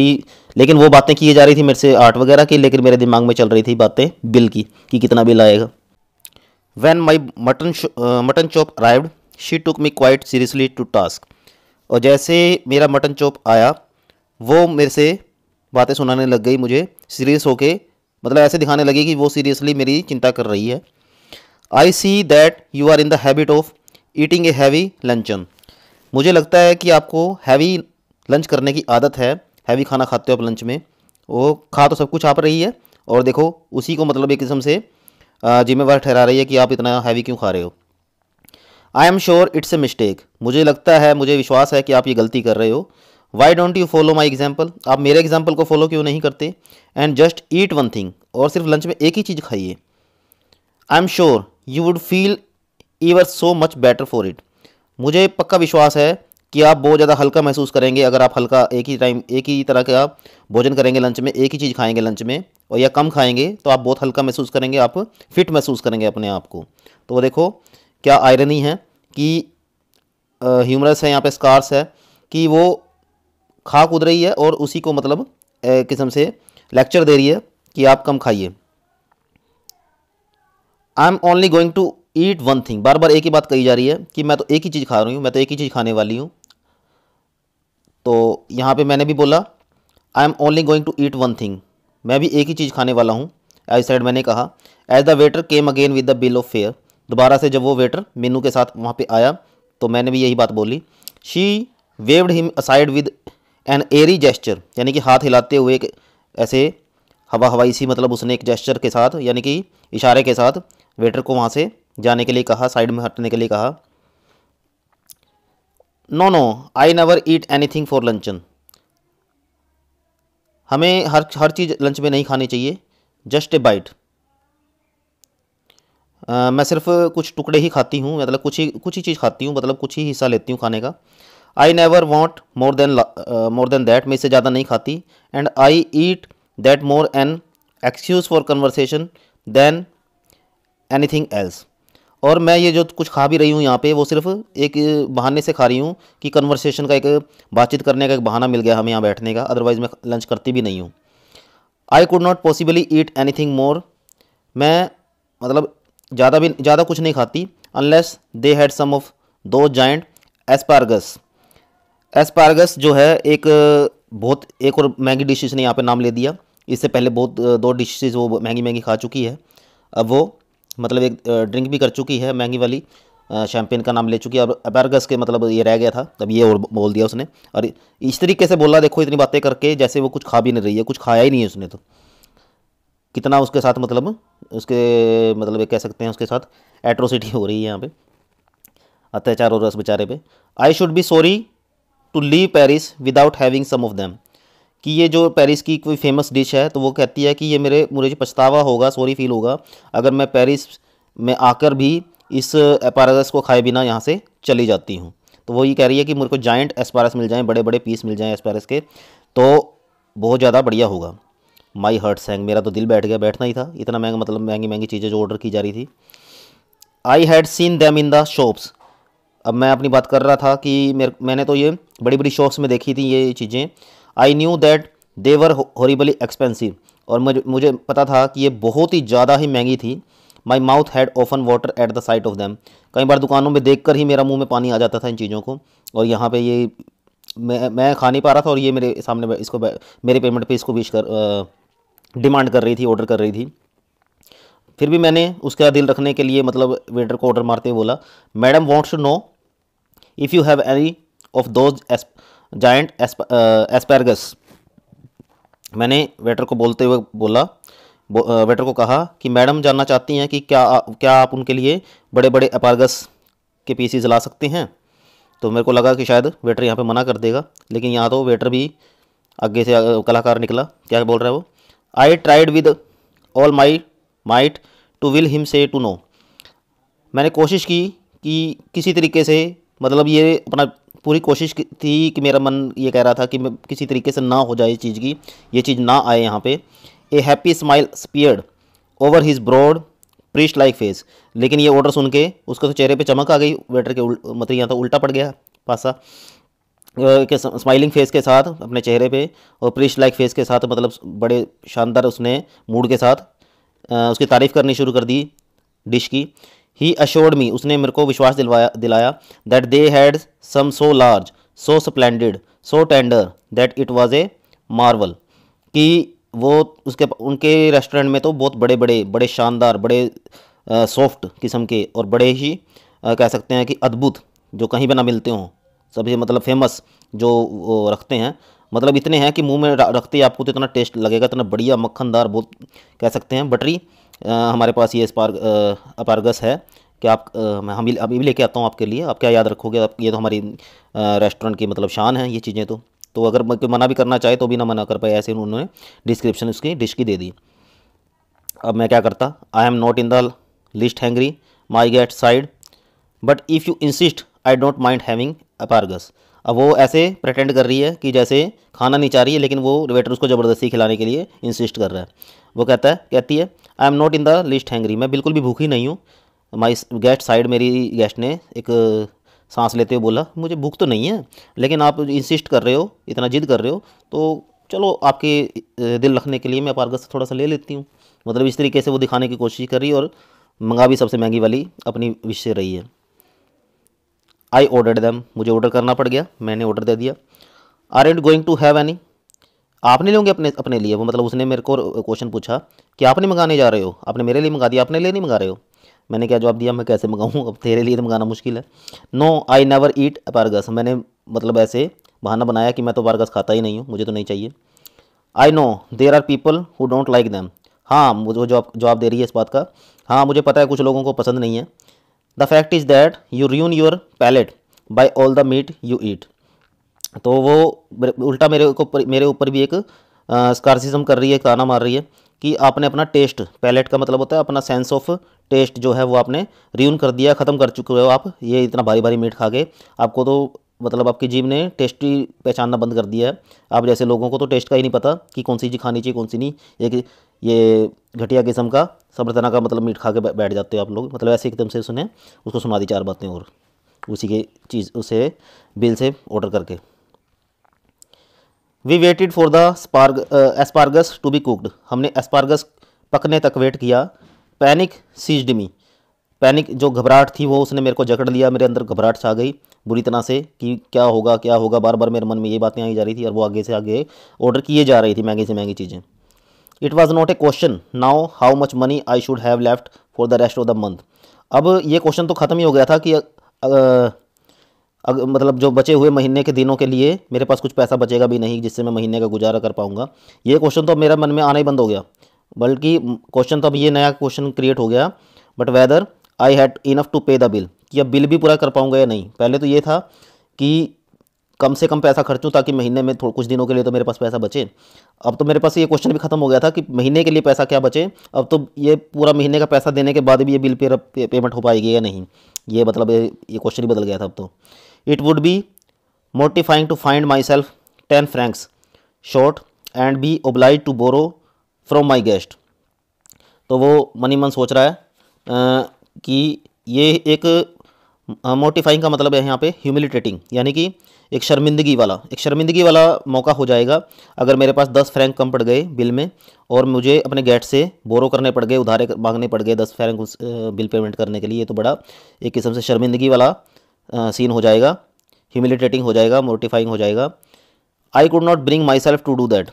लेकिन वो बातें की जा रही थी मेरे से आर्ट वगैरह की लेकिन मेरे दिमाग में चल रही थी बातें बिल की कि कितना बिल आएगा when my mutton mutton chop arrived she took me quite seriously to task और जैसे मेरा मटन चॉप आया वो मेरे से बातें सुनाने लग गई मुझे सीरियस होके मतलब ऐसे दिखाने लगी कि वो सीरियसली मेरी चिंता कर रही है I see that you are in the habit of eating a heavy luncheon मुझे लगता है कि आपको हैवी लंच करने की आदत है हैवी खाना खाते हो आप लंच में वो खा तो सब कुछ आप रही है और देखो उसी को मतलब एक किस्म से जिम्मेवार ठहरा रही है कि आप इतना हैवी क्यों खा रहे हो I am sure it's a mistake मुझे लगता है मुझे विश्वास है कि आप ये गलती कर रहे हो why don't you follow my example आप मेरे एग्जाम्पल को फॉलो क्यों नहीं करते and just eat one thing और सिर्फ लंच में एक ही चीज़ खाइए I am sure you would feel are so much better for it मुझे पक्का विश्वास है कि आप बहुत ज़्यादा हल्का महसूस करेंगे अगर आप हल्का एक ही टाइम एक ही तरह का भोजन करेंगे लंच में एक ही चीज़ खाएंगे लंच में और या कम खाएंगे तो आप बहुत हल्का महसूस करेंगे आप फिट महसूस करेंगे अपने आप को तो देखो क्या आयरनी है कि ह्यूमरस है यहाँ पे स्कार्स है कि वो खा कूद रही है और उसी को मतलब किस्म से लेक्चर दे रही है कि आप कम खाइए I am only going to eat one thing बार बार एक ही बात कही जा रही है कि मैं तो एक ही चीज़ खा रही हूँ मैं तो एक ही चीज़ खाने वाली हूँ तो यहाँ पे मैंने भी बोला I am only going to eat one thing मैं भी एक ही चीज़ खाने वाला हूँ एज साइड मैंने कहा as the waiter came again with the bill of fare दोबारा से जब वो वेटर मीनू के साथ वहाँ पे आया तो मैंने भी यही बात बोली she waved him aside with an airy gesture यानी कि हाथ हिलाते हुए एक ऐसे हवा हवाई सी मतलब उसने एक जेस्चर के साथ यानी कि इशारे के साथ वेटर को वहाँ से जाने के लिए कहा साइड में हटने के लिए कहा no no I never eat anything for luncheon हमें हर हर चीज़ लंच में नहीं खानी चाहिए जस्ट ए बाइट मैं सिर्फ कुछ टुकड़े ही खाती हूँ मतलब कुछ ही कुछ ही चीज़ खाती हूँ मतलब कुछ ही हिस्सा लेती हूँ खाने का I never want more than more than that मैं इससे ज़्यादा नहीं खाती and I eat that more an excuse for conversation than thing else और मैं ये जो कुछ खा भी रही हूँ यहाँ पे वो सिर्फ एक बहाने से खा रही हूँ कि कन्वर्सेशन का एक बातचीत करने का एक बहाना मिल गया हमें यहाँ बैठने का अदरवाइज़ मैं लंच करती भी नहीं हूँ I could not possibly eat anything more मैं मतलब ज़्यादा भी ज़्यादा कुछ नहीं खाती unless they had some of those giant asparagus asparagus जो है एक बहुत एक और महंगी डिशेज ने यहाँ पे नाम ले दिया इससे पहले बहुत दो डिशेज वो महंगी महंगी खा चुकी है अब वो मतलब एक ड्रिंक भी कर चुकी है महंगी वाली शैम्पेन का नाम ले चुकी है अब अबेरगस के मतलब ये रह गया था तब ये और बोल दिया उसने और इस तरीके से बोला देखो इतनी बातें करके जैसे वो कुछ खा भी नहीं रही है कुछ खाया ही नहीं है उसने तो कितना उसके साथ मतलब उसके मतलब कह सकते हैं उसके साथ एट्रोसिटी हो रही है यहाँ पे अत्याचार हो रहा है उस बेचारे पे I should be sorry to leave Paris without having some of them कि ये जो पेरिस की कोई फेमस डिश है तो वो कहती है कि ये मेरे मुझे पछतावा होगा सॉरी फील होगा अगर मैं पेरिस में आकर भी इस एपारस को खाए बिना यहाँ से चली जाती हूँ तो वो ये कह रही है कि मुझे को जॉइंट एस्पारस मिल जाएँ बड़े बड़े पीस मिल जाएँ एस्पारस के तो बहुत ज़्यादा बढ़िया होगा माई हर्ट सैंग मेरा तो दिल बैठ गया बैठना ही था इतना महंगा मतलब महंगी महंगी चीज़ें जो ऑर्डर की जा रही थी I had seen them in the shops अब मैं अपनी बात कर रहा था कि मेरे मैंने तो ये बड़ी बड़ी शॉप्स में देखी थी ये चीज़ें I knew that they were horribly expensive और मुझे पता था कि ये बहुत ही ज़्यादा ही महंगी थी my mouth had often water at the sight of them कई बार दुकानों में देख कर ही मेरा मुँह में पानी आ जाता था इन चीज़ों को और यहाँ पर ये मैं मैं खा नहीं पा रहा था और ये मेरे सामने इसको मेरे पेमेंट पे इसको विश कर डिमांड कर रही थी ऑर्डर कर रही थी फिर भी मैंने उसका दिल रखने के लिए मतलब वेटर को ऑर्डर मारते हुए बोला madam wants to know if you have any of those giant asparagus uh, मैंने वेटर को बोलते हुए बोला वेटर uh, को कहा कि मैडम जानना चाहती हैं कि क्या क्या आप उनके लिए बड़े बड़े अपारगस के पीसीज ला सकते हैं तो मेरे को लगा कि शायद वेटर यहाँ पे मना कर देगा लेकिन यहाँ तो वेटर भी आगे से uh, कलाकार निकला क्या बोल रहा है वो I tried with all my might to will him say to no मैंने कोशिश की कि किसी तरीके से मतलब ये अपना पूरी कोशिश थी कि मेरा मन ये कह रहा था कि मैं किसी तरीके से ना हो जाए इस चीज़ की ये चीज़ ना आए यहाँ पे a happy smile spread over his broad priest like face लेकिन ये ऑर्डर सुन के उसका तो चेहरे पे चमक आ गई वेटर के मतलब यहाँ तो उल्टा पड़ गया पासा के स्माइलिंग फेस के साथ अपने चेहरे पे और प्रिश लाइक फेस के साथ मतलब बड़े शानदार उसने मूड के साथ उसकी तारीफ़ करनी शुरू कर दी डिश की ही अशोर्ड मी उसने मेरे को विश्वास दिलवाया दिलाया that they had some so large so splendid so tender that it was a marvel कि वो उसके उनके रेस्टोरेंट में तो बहुत बड़े बड़े बड़े शानदार बड़े सॉफ्ट किस्म के और बड़े ही आ, कह सकते हैं कि अद्भुत जो कहीं भी ना मिलते हों सभी मतलब फेमस जो रखते हैं मतलब इतने हैं कि मुंह में रखते ही आपको तो इतना टेस्ट लगेगा इतना बढ़िया मक्खनदार बहुत कह सकते हैं बटरी हमारे पास ये स्पार अपारगस है कि आप मैं हम अभी लेके आता हूँ आपके लिए आप क्या याद रखोगे आप ये तो हमारी रेस्टोरेंट की मतलब शान है ये चीज़ें तो तो अगर मना भी करना चाहे तो भी ना मना कर पाए ऐसे उन्होंने डिस्क्रिप्शन उसकी डिश की दे दी अब मैं क्या करता I am not in the least hungry my guest sighed but if you insist I don't mind having asparagus अब वो ऐसे प्रटेंड कर रही है कि जैसे खाना नहीं चाह रही है लेकिन वो वेटर उसको ज़बरदस्ती खिलाने के लिए इंसिस्ट कर रहा है वो कहता है कहती है I am not in the least hungry मैं बिल्कुल भी भूखी नहीं हूँ माई गेस्ट साइड मेरी गेस्ट ने एक सांस लेते हुए बोला मुझे भूख तो नहीं है लेकिन आप इंसिस्ट कर रहे हो इतना जिद कर रहे हो तो चलो आपके दिल रखने के लिए मैं पारगस थोड़ा सा ले लेती हूँ मतलब इस तरीके से वो दिखाने की कोशिश कर रही है और मंगा भी सबसे महंगी वाली अपनी विषय रही है आई ऑर्डर दैम मुझे ऑर्डर करना पड़ गया मैंने ऑर्डर दे दिया are and going to have any आप नहीं लेंगे अपने अपने लिए वो मतलब उसने मेरे को क्वेश्चन पूछा कि आप नहीं मंगाने जा रहे हो आपने मेरे लिए मंगा दिया अपने लिए नहीं मंगा रहे हो मैंने क्या जवाब दिया मैं कैसे मंगाऊँ अब तेरे लिए तो मंगाना मुश्किल है नो आई नेवर ईट अपारगस मैंने मतलब ऐसे बहाना बनाया कि मैं तो अपारगस खाता ही नहीं हूँ मुझे तो नहीं चाहिए I know there are people who don't like them हाँ मुझे जवाब जवाब दे रही है इस बात का हाँ मुझे पता है कुछ लोगों को पसंद नहीं है the fact is that you ruin your palate by all the meat you eat तो वो उल्टा मेरे को मेरे ऊपर भी एक स्कारसिज्म कर रही है ताना मार रही है कि आपने अपना टेस्ट पैलेट का मतलब होता है अपना सेंस ऑफ टेस्ट जो है वो आपने रियून कर दिया ख़त्म कर चुके हो आप ये इतना भारी भारी मीट खा के आपको तो मतलब आपकी जीव ने टेस्ट ही पहचानना बंद कर दिया है आप जैसे लोगों को तो टेस्ट का ही नहीं पता कि कौन सी चीज़ खानी चाहिए कौन सी नहीं एक ये घटिया किस्म का सब्रतना का मतलब मीट खा के बैठ जाते हो आप लोग मतलब ऐसे एकदम से उसने उसको सुना दी चार बातें और उसी के चीज़ उसे बिल से ऑर्डर करके वी वेटेड फॉर द स्पार्ग एस्पार्गस टू बी कुकड हमने एस्पार्गस पकने तक वेट किया पैनिक सीज्ड मी पैनिक जो घबराहट थी वो उसने मेरे को जकड़ लिया मेरे अंदर घबराहट छा गई बुरी तरह से कि क्या होगा क्या होगा बार बार मेरे मन में ये बातें आई जा रही थी और वो आगे से आगे ऑर्डर किए जा रही थी महंगी से महंगी चीज़ें it was not a question now how much money I should have left for the rest of the month अब ये क्वेश्चन तो ख़त्म ही हो गया था कि अ, अ, अग, मतलब जो बचे हुए महीने के दिनों के लिए मेरे पास कुछ पैसा बचेगा भी नहीं जिससे मैं महीने का गुजारा कर पाऊंगा ये क्वेश्चन तो अब मेरा मन में आना ही बंद हो गया बल्कि क्वेश्चन तो अब ये नया क्वेश्चन क्रिएट हो गया but whether I had enough to pay the bill कि अब बिल भी पूरा कर पाऊँगा या नहीं पहले तो ये था कि कम से कम पैसा खर्चूँ ताकि महीने में थोड़ा कुछ दिनों के लिए तो मेरे पास पैसा बचे अब तो मेरे पास ये क्वेश्चन भी खत्म हो गया था कि महीने के लिए पैसा क्या बचे अब तो ये पूरा महीने का पैसा देने के बाद भी ये बिल पे, पेमेंट हो पाएगी या नहीं ये मतलब ये क्वेश्चन ही बदल गया था अब तो it would be mortifying to find myself ten francs short and be obliged to borrow from my guest तो वो मनी मन सोच रहा है आ, कि ये एक मोटिफाइंग का मतलब है यहाँ पे ह्यूमिलिटेटिंग यानी कि एक शर्मिंदगी वाला एक शर्मिंदगी वाला मौका हो जाएगा अगर मेरे पास दस फ्रैंक कम पड़ गए बिल में और मुझे अपने गेट से बोरो करने पड़ गए उधारे मांगने पड़ गए दस फ्रैंक उस बिल पेमेंट करने के लिए तो बड़ा एक किस्म से शर्मिंदगी वाला सीन हो जाएगा ह्यूमिलिटेटिंग हो जाएगा मोटिफाइंग हो जाएगा I could not bring myself to do that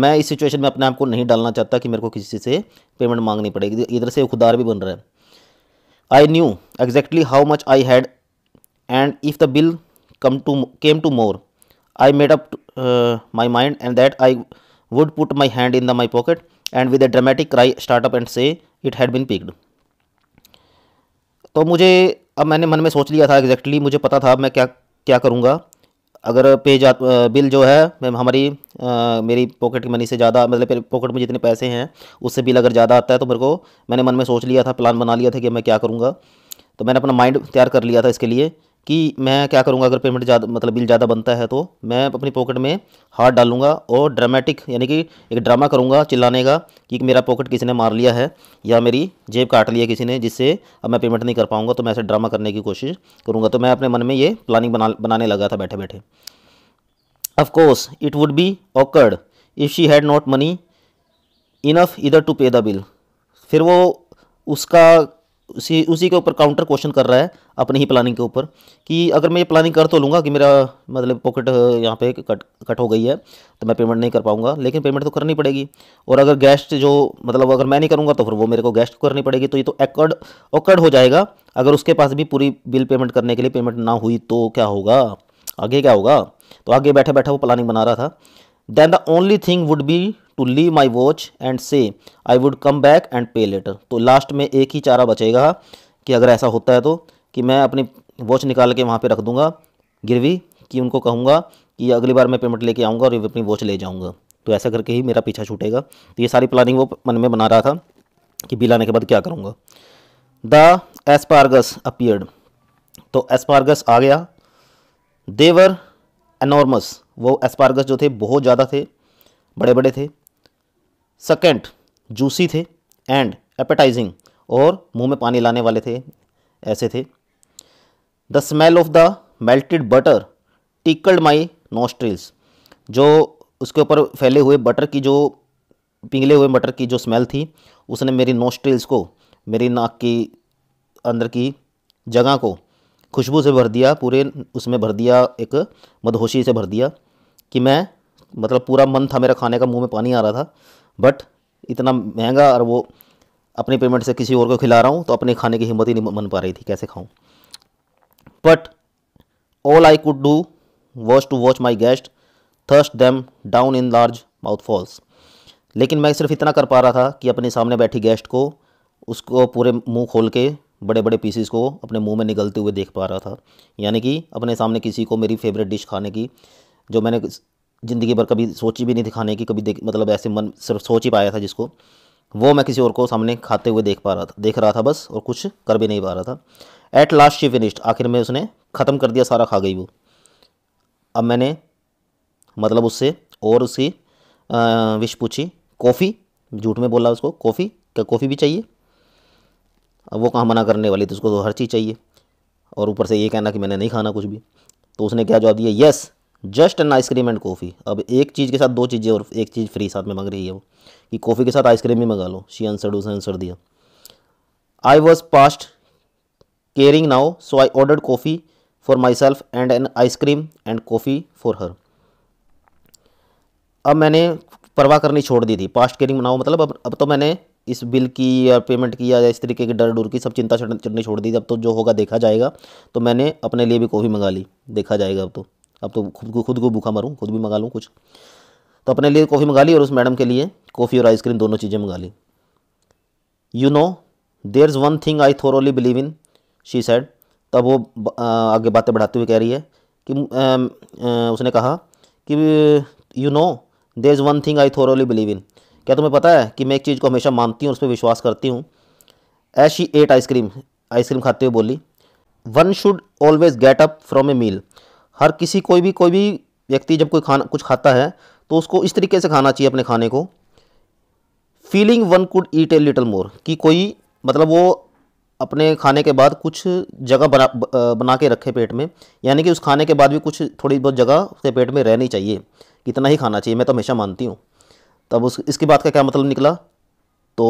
मैं इस सिचुएशन में अपने आप को नहीं डालना चाहता कि मेरे को किसी से पेमेंट मांगनी पड़ेगी इधर से उखदार भी बन रहा है I knew exactly how much I had and if the bill come to came to more I made up to, uh, my mind and that I would put my hand in the, my pocket and with a dramatic cry start up and say it had been picked तो मुझे अब मैंने मन में सोच लिया था एग्जैक्टली exactly, मुझे पता था मैं क्या क्या करूँगा अगर पे जा बिल जो है मैम हमारी आ, मेरी पॉकेट की मनी से ज़्यादा मतलब पॉकेट में जितने पैसे हैं उससे बिल अगर ज़्यादा आता है तो मेरे को मैंने मन में सोच लिया था प्लान बना लिया था कि मैं क्या करूँगा तो मैंने अपना माइंड तैयार कर लिया था इसके लिए कि मैं क्या करूँगा अगर पेमेंट ज़्यादा मतलब बिल ज़्यादा बनता है तो मैं अपनी पॉकेट में हाथ डालूंगा और ड्रामेटिक यानी कि एक ड्रामा करूँगा चिल्लाने का कि मेरा पॉकेट किसी ने मार लिया है या मेरी जेब काट लिया किसी ने जिससे अब मैं पेमेंट नहीं कर पाऊँगा तो मैं ऐसे ड्रामा करने की कोशिश करूँगा तो मैं अपने मन में ये प्लानिंग बना बनाने लगा था बैठे बैठे of course it would be awkward if she had not money enough इधर टू पे द बिल फिर वो उसका उसी उसी के ऊपर काउंटर क्वेश्चन कर रहा है अपनी ही प्लानिंग के ऊपर कि अगर मैं ये प्लानिंग कर तो लूँगा कि मेरा मतलब पॉकेट यहाँ पे कट कट हो गई है तो मैं पेमेंट नहीं कर पाऊँगा लेकिन पेमेंट तो करनी पड़ेगी और अगर गेस्ट जो मतलब अगर मैं नहीं करूँगा तो फिर वो मेरे को गेस्ट को करनी पड़ेगी तो ये तो एकर्ड ओकर्ड हो जाएगा अगर उसके पास भी पूरी बिल पेमेंट करने के लिए पेमेंट ना हुई तो क्या होगा आगे क्या होगा तो आगे बैठे बैठे वो प्लानिंग बना रहा था then the only thing would be to leave my watch and say I would come back and pay later तो लास्ट में एक ही चारा बचेगा कि अगर ऐसा होता है तो कि मैं अपनी वॉच निकाल के वहाँ पे रख दूँगा गिरवी कि उनको कहूँगा कि अगली बार मैं पेमेंट लेके आऊँगा और अपनी वॉच ले जाऊँगा तो ऐसा करके ही मेरा पीछा छूटेगा तो ये सारी प्लानिंग वो मन में बना रहा था कि बिल आने के बाद क्या करूँगा द एस्पारगस अपियर्ड तो एस्पारगस आ गया देवर एनॉर्मस वो एस्पारगस जो थे बहुत ज़्यादा थे बड़े बड़े थे सेकेंड जूसी थे एंड एपेटाइजिंग और मुंह में पानी लाने वाले थे ऐसे थे the smell of the melted butter tickled my nostrils जो उसके ऊपर फैले हुए बटर की जो पिघले हुए बटर की जो स्मेल थी उसने मेरी नोस्ट्रिल्स को मेरी नाक की अंदर की जगह को खुशबू से भर दिया पूरे उसमें भर दिया एक मदहोशी से भर दिया कि मैं मतलब पूरा मन था मेरा खाने का मुंह में पानी आ रहा था बट इतना महंगा और वो अपने पेमेंट से किसी और को खिला रहा हूँ तो अपने खाने की हिम्मत ही नहीं मन पा रही थी कैसे खाऊँ but all I could do watch to watch my guest thrust them down in large mouthfuls लेकिन मैं सिर्फ इतना कर पा रहा था कि अपने सामने बैठी गेस्ट को उसको पूरे मुंह खोल के बड़े बड़े पीसीस को अपने मुंह में निगलते हुए देख पा रहा था यानी कि अपने सामने किसी को मेरी फेवरेट डिश खाने की जो मैंने ज़िंदगी भर कभी सोची भी नहीं थी खाने की कभी देख मतलब ऐसे मन सिर्फ सोच ही पाया था जिसको वो मैं किसी और को सामने खाते हुए देख पा रहा था देख रहा था बस और कुछ कर भी नहीं पा रहा था एट लास्ट शी फिनिश्ड आखिर में उसने ख़त्म कर दिया सारा खा गई वो अब मैंने मतलब उससे और उसकी विश पूछी कॉफ़ी झूठ में बोला उसको कॉफ़ी क्या कॉफ़ी भी चाहिए अब वो कहाँ मना करने वाली थी तो उसको तो हर चीज़ चाहिए और ऊपर से ये कहना कि मैंने नहीं खाना कुछ भी तो उसने क्या जवाब दिया yes just an ice cream and coffee अब एक चीज़ के साथ दो चीज़ें और एक चीज़ फ्री साथ में मांग रही है वो कि कॉफ़ी के साथ आइसक्रीम भी मंगा लो शी आंसर उसने आंसर दिया I was past caring now so I order coffee for myself and an ice cream and coffee for her अब मैंने परवाह करनी छोड़ दी थी पास्ट केयरिंग नाउ मतलब अब अब तो मैंने इस बिल की या पेमेंट की या इस तरीके की डर डूर की सब चिंता चढ़नी छोड़ दी अब तो जो होगा देखा जाएगा तो मैंने अपने लिए भी कॉफ़ी मंगा ली देखा जाएगा अब तो अब तो खुद को खुद को भूखा मरूँ खुद भी मंगा लूँ कुछ तो अपने लिए कॉफ़ी मंगा ली और उस मैडम के लिए कॉफ़ी और आइसक्रीम दोनों चीज़ें मंगा ली you know there is one thing I thoroughly believe in she said तब वो आगे बातें बढ़ाते हुए कह रही है कि आ, आ, उसने कहा कि you know there is one thing I thoroughly believe in क्या तुम्हें पता है कि मैं एक चीज़ को हमेशा मानती हूँ उस पर विश्वास करती हूँ as she ate ice cream ice cream खाते हुए बोली one should always get up from a meal हर किसी कोई भी कोई भी व्यक्ति जब कोई खाना कुछ खाता है तो उसको इस तरीके से खाना चाहिए अपने खाने को feeling one could eat a little more कि कोई मतलब वो अपने खाने के बाद कुछ जगह बना बना के रखे पेट में यानी कि उस खाने के बाद भी कुछ थोड़ी बहुत जगह उसके पेट में रहनी चाहिए कितना ही खाना चाहिए मैं तो हमेशा मानती हूँ तब उस इसकी बात का क्या मतलब निकला तो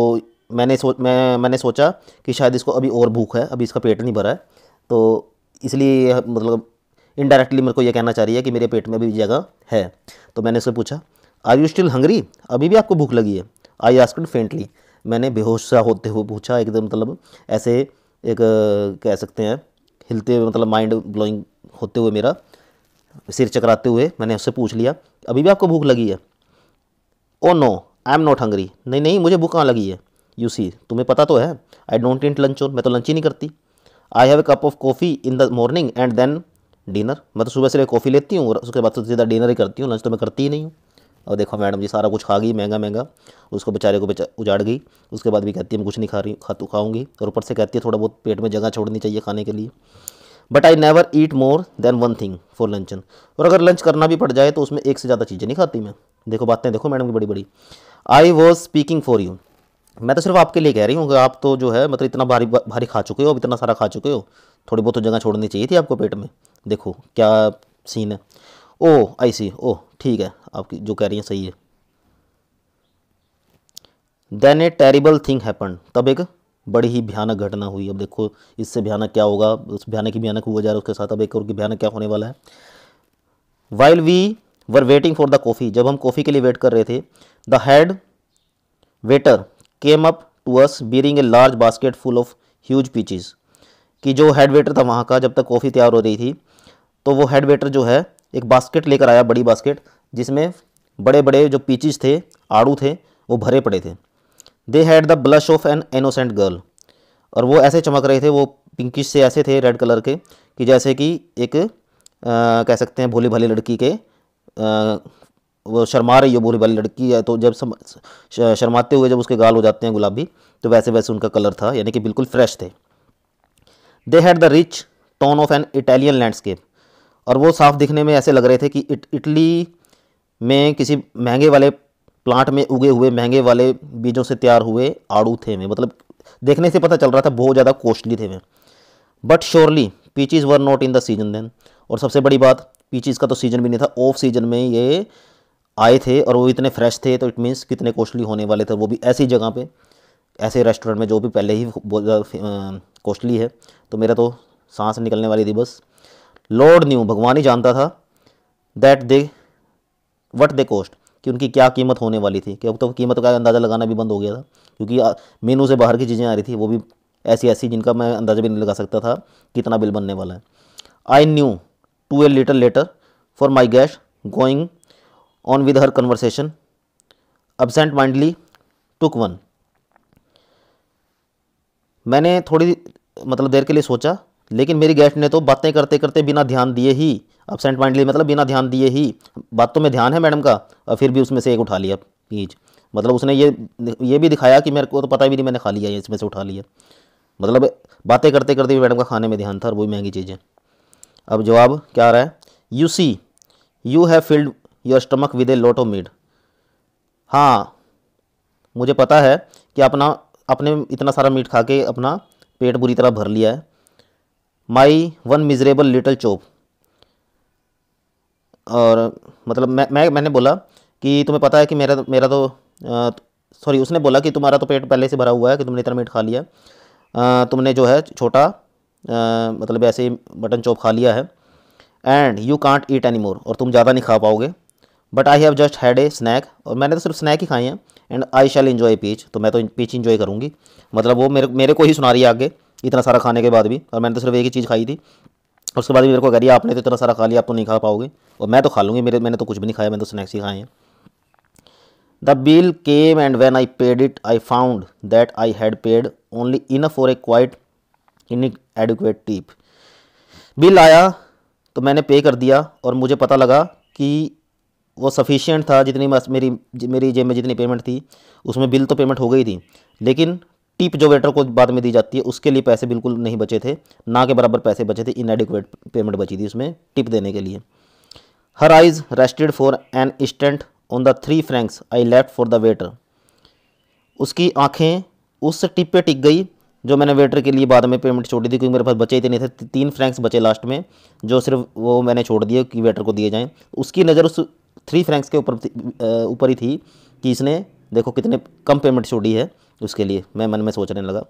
मैंने सोच मैं मैंने सोचा कि शायद इसको अभी और भूख है अभी इसका पेट नहीं भरा है तो इसलिए मतलब इनडायरेक्टली मेरे को ये कहना चाह रही है कि मेरे पेट में भी जगह है तो मैंने उससे पूछा आर यू स्टिल हंगरी अभी भी आपको भूख लगी है आई आस्कड फेंटली मैंने बेहोश सा होते हुए पूछा एकदम मतलब ऐसे एक कह सकते हैं हिलते हुए मतलब माइंड ब्लोइंग होते हुए मेरा सिर चकराते हुए मैंने उससे पूछ लिया अभी भी आपको भूख लगी है oh no I am not hungry नहीं नहीं मुझे भूख कहाँ लगी है यू सी तुम्हें पता तो है I don't eat lunch on मैं तो लंच ही नहीं करती I have a cup of coffee in the morning and then dinner मैं तो सुबह से कॉफ़ी लेती हूँ और उसके बाद तो सीधा डिनर ही करती हूँ लंच तो मैं करती ही नहीं हूँ और देखो मैडम जी सारा कुछ खा गई महंगा महंगा उसको बेचारे को बेचा उजाड़ गई उसके बाद भी कहती है मैं कुछ नहीं खा रही खा तो खाऊंगी और ऊपर से कहती है थोड़ा बहुत पेट में जगह छोड़नी चाहिए खाने के लिए but I never eat more than one thing for luncheon और अगर लंच करना भी पड़ जाए तो उसमें एक से ज़्यादा चीज़ें नहीं खाती मैं देखो बातें देखो मैडम की बड़ी बड़ी I was speaking for you मैं तो सिर्फ आपके लिए कह रही हूँ कि आप तो जो है मतलब इतना भारी भारी खा चुके हो अब इतना सारा खा चुके हो थोड़ी बहुत तो जगह छोड़नी चाहिए थी आपको पेट में देखो क्या सीन है ओ आई सी ओ ठीक है आपकी जो कह रही हैं सही है then a terrible thing happen तब एक बड़ी ही भयानक घटना हुई अब देखो इससे भयानक क्या होगा उस भयानक ही भयानक हुआ जा रहा है उसके साथ अब एक और भयानक क्या होने वाला है while we were waiting for the coffee जब हम कॉफ़ी के लिए वेट कर रहे थे the head waiter came up to us bearing a large basket full of huge peaches कि जो हेड वेटर था वहाँ का जब तक कॉफ़ी तैयार हो रही थी तो वो हेड वेटर जो है एक बास्केट लेकर आया बड़ी बास्केट जिसमें बड़े बड़े जो पीचिज थे आड़ू थे वो भरे पड़े थे they had the blush of an innocent girl और वो ऐसे चमक रहे थे वो पिंकिश से ऐसे थे रेड कलर के कि जैसे कि एक आ, कह सकते हैं भोली भाली लड़की के आ, वो शर्मा रही हो भोली भाली लड़की है तो जब सम, शर्माते हुए जब उसके गाल हो जाते हैं गुलाबी तो वैसे वैसे उनका कलर था यानी कि बिल्कुल फ्रेश थे they had the rich tone of an Italian landscape और वो साफ दिखने में ऐसे लग रहे थे कि इट, इटली में किसी महंगे वाले प्लांट में उगे हुए महंगे वाले बीजों से तैयार हुए आड़ू थे में मतलब देखने से पता चल रहा था बहुत ज़्यादा कॉस्टली थे में but surely peaches were not in the season then और सबसे बड़ी बात पीचीज़ का तो सीज़न भी नहीं था ऑफ सीजन में ये आए थे और वो इतने फ्रेश थे तो इट मीन्स कितने कॉस्टली होने वाले थे वो भी ऐसी जगह पे ऐसे रेस्टोरेंट में जो भी पहले ही कॉस्टली है तो मेरा तो सांस निकलने वाली थी बस लॉर्ड न्यू भगवान ही जानता था that they what they cost कि उनकी क्या कीमत होने वाली थी कि अब तो कीमत का अंदाज़ा लगाना भी बंद हो गया था क्योंकि मेनू से बाहर की चीज़ें आ रही थी वो भी ऐसी ऐसी जिनका मैं अंदाज़ा भी नहीं लगा सकता था कितना बिल बनने वाला है I knew too a little later for my guest going on with her conversation absent mindedly took one मैंने थोड़ी मतलब देर के लिए सोचा लेकिन मेरी गेस्ट ने तो बातें करते करते बिना ध्यान दिए ही अपसेंट माइंडली मतलब बिना ध्यान दिए ही बात तो में ध्यान है मैडम का और फिर भी उसमें से एक उठा लिया पीज मतलब उसने ये ये भी दिखाया कि मेरे को तो पता भी नहीं मैंने खा लिया ये इसमें से उठा लिया मतलब बातें करते करते भी मैडम का खाने में ध्यान था और वही महंगी चीज़ें अब जवाब क्या आ रहा है you see you have filled your stomach with a lot of meat meat हाँ मुझे पता है कि अपना अपने इतना सारा मीट खा के अपना पेट बुरी तरह भर लिया है my one miserable little chop और मतलब मैं मैं मैंने बोला कि तुम्हें पता है कि मेरा मेरा तो सॉरी उसने बोला कि तुम्हारा तो पेट पहले से भरा हुआ है कि तुमने इतना मीट खा लिया आ, तुमने जो है छोटा मतलब ऐसे ही मटन चॉप खा लिया है and you can't eat any more और तुम ज़्यादा नहीं खा पाओगे but I have just had a snack और मैंने तो सिर्फ स्नैक ही खाए हैं and I shall enjoy peach तो मैं तो पीच इन्जॉय करूँगी मतलब वो मेरे मेरे को ही सुना रही है आगे इतना सारा खाने के बाद भी और मैंने तो सिर्फ एक ही चीज़ खाई थी उसके बाद भी मेरे को कह आपने तो इतना सारा खा लिया आप तो नहीं खा पाओगे और मैं तो खा लूँगी मेरे मैंने तो कुछ भी नहीं खाया मैंने तो स्नैक्स ही खाए हैं the bill came and when I paid it I found that I had paid only enough for a quite inadequate tip bill आया तो मैंने पे कर दिया और मुझे पता लगा कि वो सफिशियंट था जितनी मेरी मेरी जेब में जितनी पेमेंट थी उसमें बिल तो पेमेंट हो गई थी लेकिन टिप जो वेटर को बाद में दी जाती है उसके लिए पैसे बिल्कुल नहीं बचे थे ना के बराबर पैसे बचे थे इनएडिक्वेट पेमेंट बची थी उसमें टिप देने के लिए her eyes rested for an instant on the three francs I left for the waiter उसकी आँखें उस टिप पे टिक गई जो मैंने वेटर के लिए बाद में पेमेंट छोड़ दी क्योंकि मेरे पास बचे इतने नहीं थे तीन फ्रैंक्स बचे लास्ट में जो सिर्फ वो मैंने छोड़ दिए कि वेटर को दिए जाएँ उसकी नज़र उस थ्री फ्रैंक्स के ऊपर ऊपर ही थी कि इसने देखो कितने कम पेमेंट छोड़ी है उसके लिए मैं मन में सोचने लगा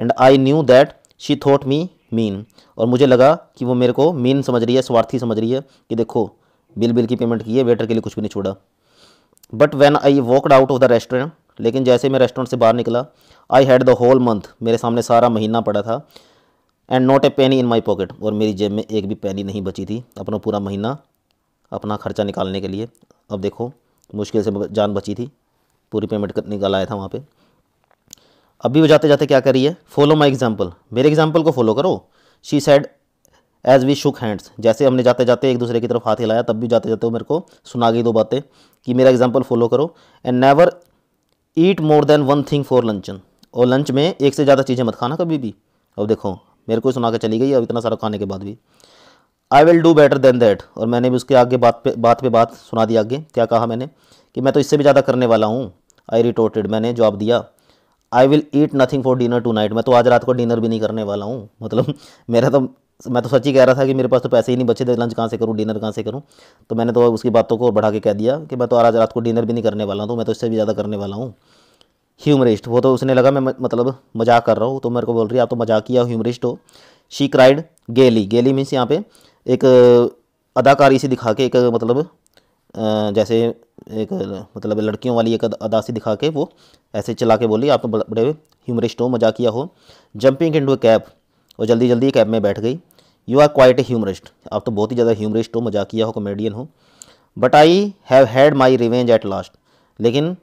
and I knew that she thought me mean और मुझे लगा कि वो मेरे को मीन समझ रही है स्वार्थी समझ रही है कि देखो बिल बिल की पेमेंट की है वेटर के लिए कुछ भी नहीं छोड़ा but when I walked out of the restaurant लेकिन जैसे मैं रेस्टोरेंट से बाहर निकला I had the whole month मेरे सामने सारा महीना पड़ा था and not a penny in my pocket और मेरी जेब में एक भी पैनी नहीं बची थी अपना पूरा महीना अपना खर्चा निकालने के लिए अब देखो मुश्किल से जान बची थी पूरी पेमेंट निकाल आया था वहाँ पर अब भी जाते जाते क्या करिए फॉलो माई एग्जाम्पल मेरे एग्जाम्पल को फॉलो करो she said as we shook hands जैसे हमने जाते जाते एक दूसरे की तरफ हाथ हिलाया तब भी जाते जाते वो मेरे को सुना गई दो बातें कि मेरा एग्जाम्पल फॉलो करो and never eat more than one thing for luncheon और लंच में एक से ज़्यादा चीज़ें मत खाना कभी भी अब देखो मेरे को सुना के चली गई अब इतना सारा खाने के बाद भी I will do better than that और मैंने भी उसके आगे बात पे बात पे बात सुना दी आगे क्या कहा मैंने कि मैं तो इससे भी ज़्यादा करने वाला हूँ आई रिटोटेड मैंने जवाब दिया I will eat nothing for dinner tonight मैं तो आज रात को डिनर भी नहीं करने वाला हूँ मतलब मेरा तो मैं तो सच ही कह रहा था कि मेरे पास तो पैसे ही नहीं बचे थे लंच कहाँ से करूँ डिनर कहाँ से करूँ तो मैंने तो उसकी बातों को बढ़ा के कह दिया कि मैं तो आज रात को डिनर भी नहीं करने वाला हूँ तो मैं तो इससे भी ज़्यादा करने वाला हूँ ह्यूमरिस्ट वो तो उसने लगा मैं मतलब मजाक कर रहा हूँ तो मेरे को बोल रही है आप तो मजाक किया ह्यूमरिस्ट हो शी क्राइड गेली गेली मीन्स यहाँ पे एक अदाकारी से दिखा के एक मतलब जैसे एक मतलब लड़कियों वाली एक अदा से दिखा के वो ऐसे चला के बोली आप तो बड़े ह्यूमरिस्ट हो किया हो जंपिंग इन टू कैब और जल्दी जल्दी कैब में बैठ गई you are quite a humorist आप तो बहुत ही ज़्यादा ह्यूमरिस्ट हो किया हो कॉमेडियन हो but I have had my revenge at last लेकिन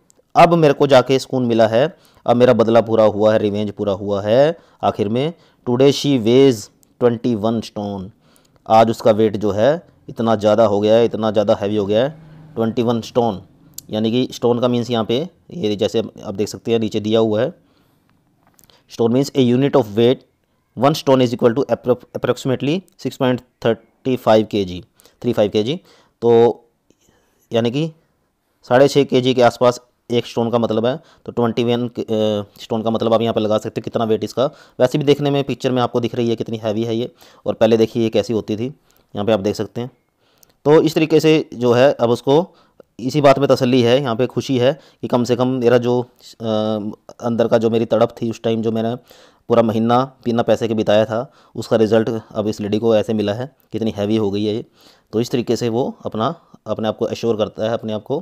अब मेरे को जाके सुकून मिला है अब मेरा बदला पूरा हुआ है रिवेंज पूरा हुआ है आखिर में today she weighs twenty one stone आज उसका वेट जो है इतना ज़्यादा हो गया है इतना ज़्यादा हैवी हो गया है ट्वेंटी वन स्टोन यानी कि स्टोन का मीन्स यहाँ पे ये जैसे आप देख सकते हैं नीचे दिया हुआ है stone means a unit of weight one stone is equal to approximately six point thirty five K G three five K जी तो यानी कि साढ़े छः के जी के आसपास एक स्टोन का मतलब है तो ट्वेंटी वन स्टोन का मतलब आप यहाँ पर लगा सकते हो कितना वेट इसका वैसे भी देखने में पिक्चर में आपको दिख रही है कितनी हैवी है ये और पहले देखिए ये कैसी होती थी यहाँ पर आप देख सकते हैं तो इस तरीके से जो है अब उसको इसी बात में तसल्ली है यहाँ पे खुशी है कि कम से कम मेरा जो आ, अंदर का जो मेरी तड़प थी उस टाइम जो मैंने पूरा महीना बिना पैसे के बिताया था उसका रिज़ल्ट अब इस लेडी को ऐसे मिला है कितनी हैवी हो गई है ये तो इस तरीके से वो अपना अपने आप को एश्योर करता है अपने आप को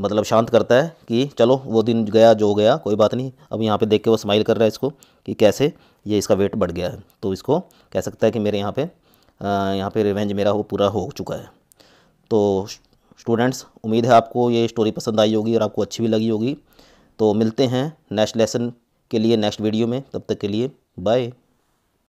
मतलब शांत करता है कि चलो वो दिन गया जो गया कोई बात नहीं अब यहाँ पे देख के वो स्माइल कर रहा है इसको कि कैसे ये इसका वेट बढ़ गया है तो इसको कह सकता है कि मेरे यहाँ पे यहाँ पे रिवेंज मेरा वो पूरा हो चुका है तो स्टूडेंट्स उम्मीद है आपको ये स्टोरी पसंद आई होगी और आपको अच्छी भी लगी होगी तो मिलते हैं नेक्स्ट लेसन के लिए नेक्स्ट वीडियो में तब तक के लिए बाय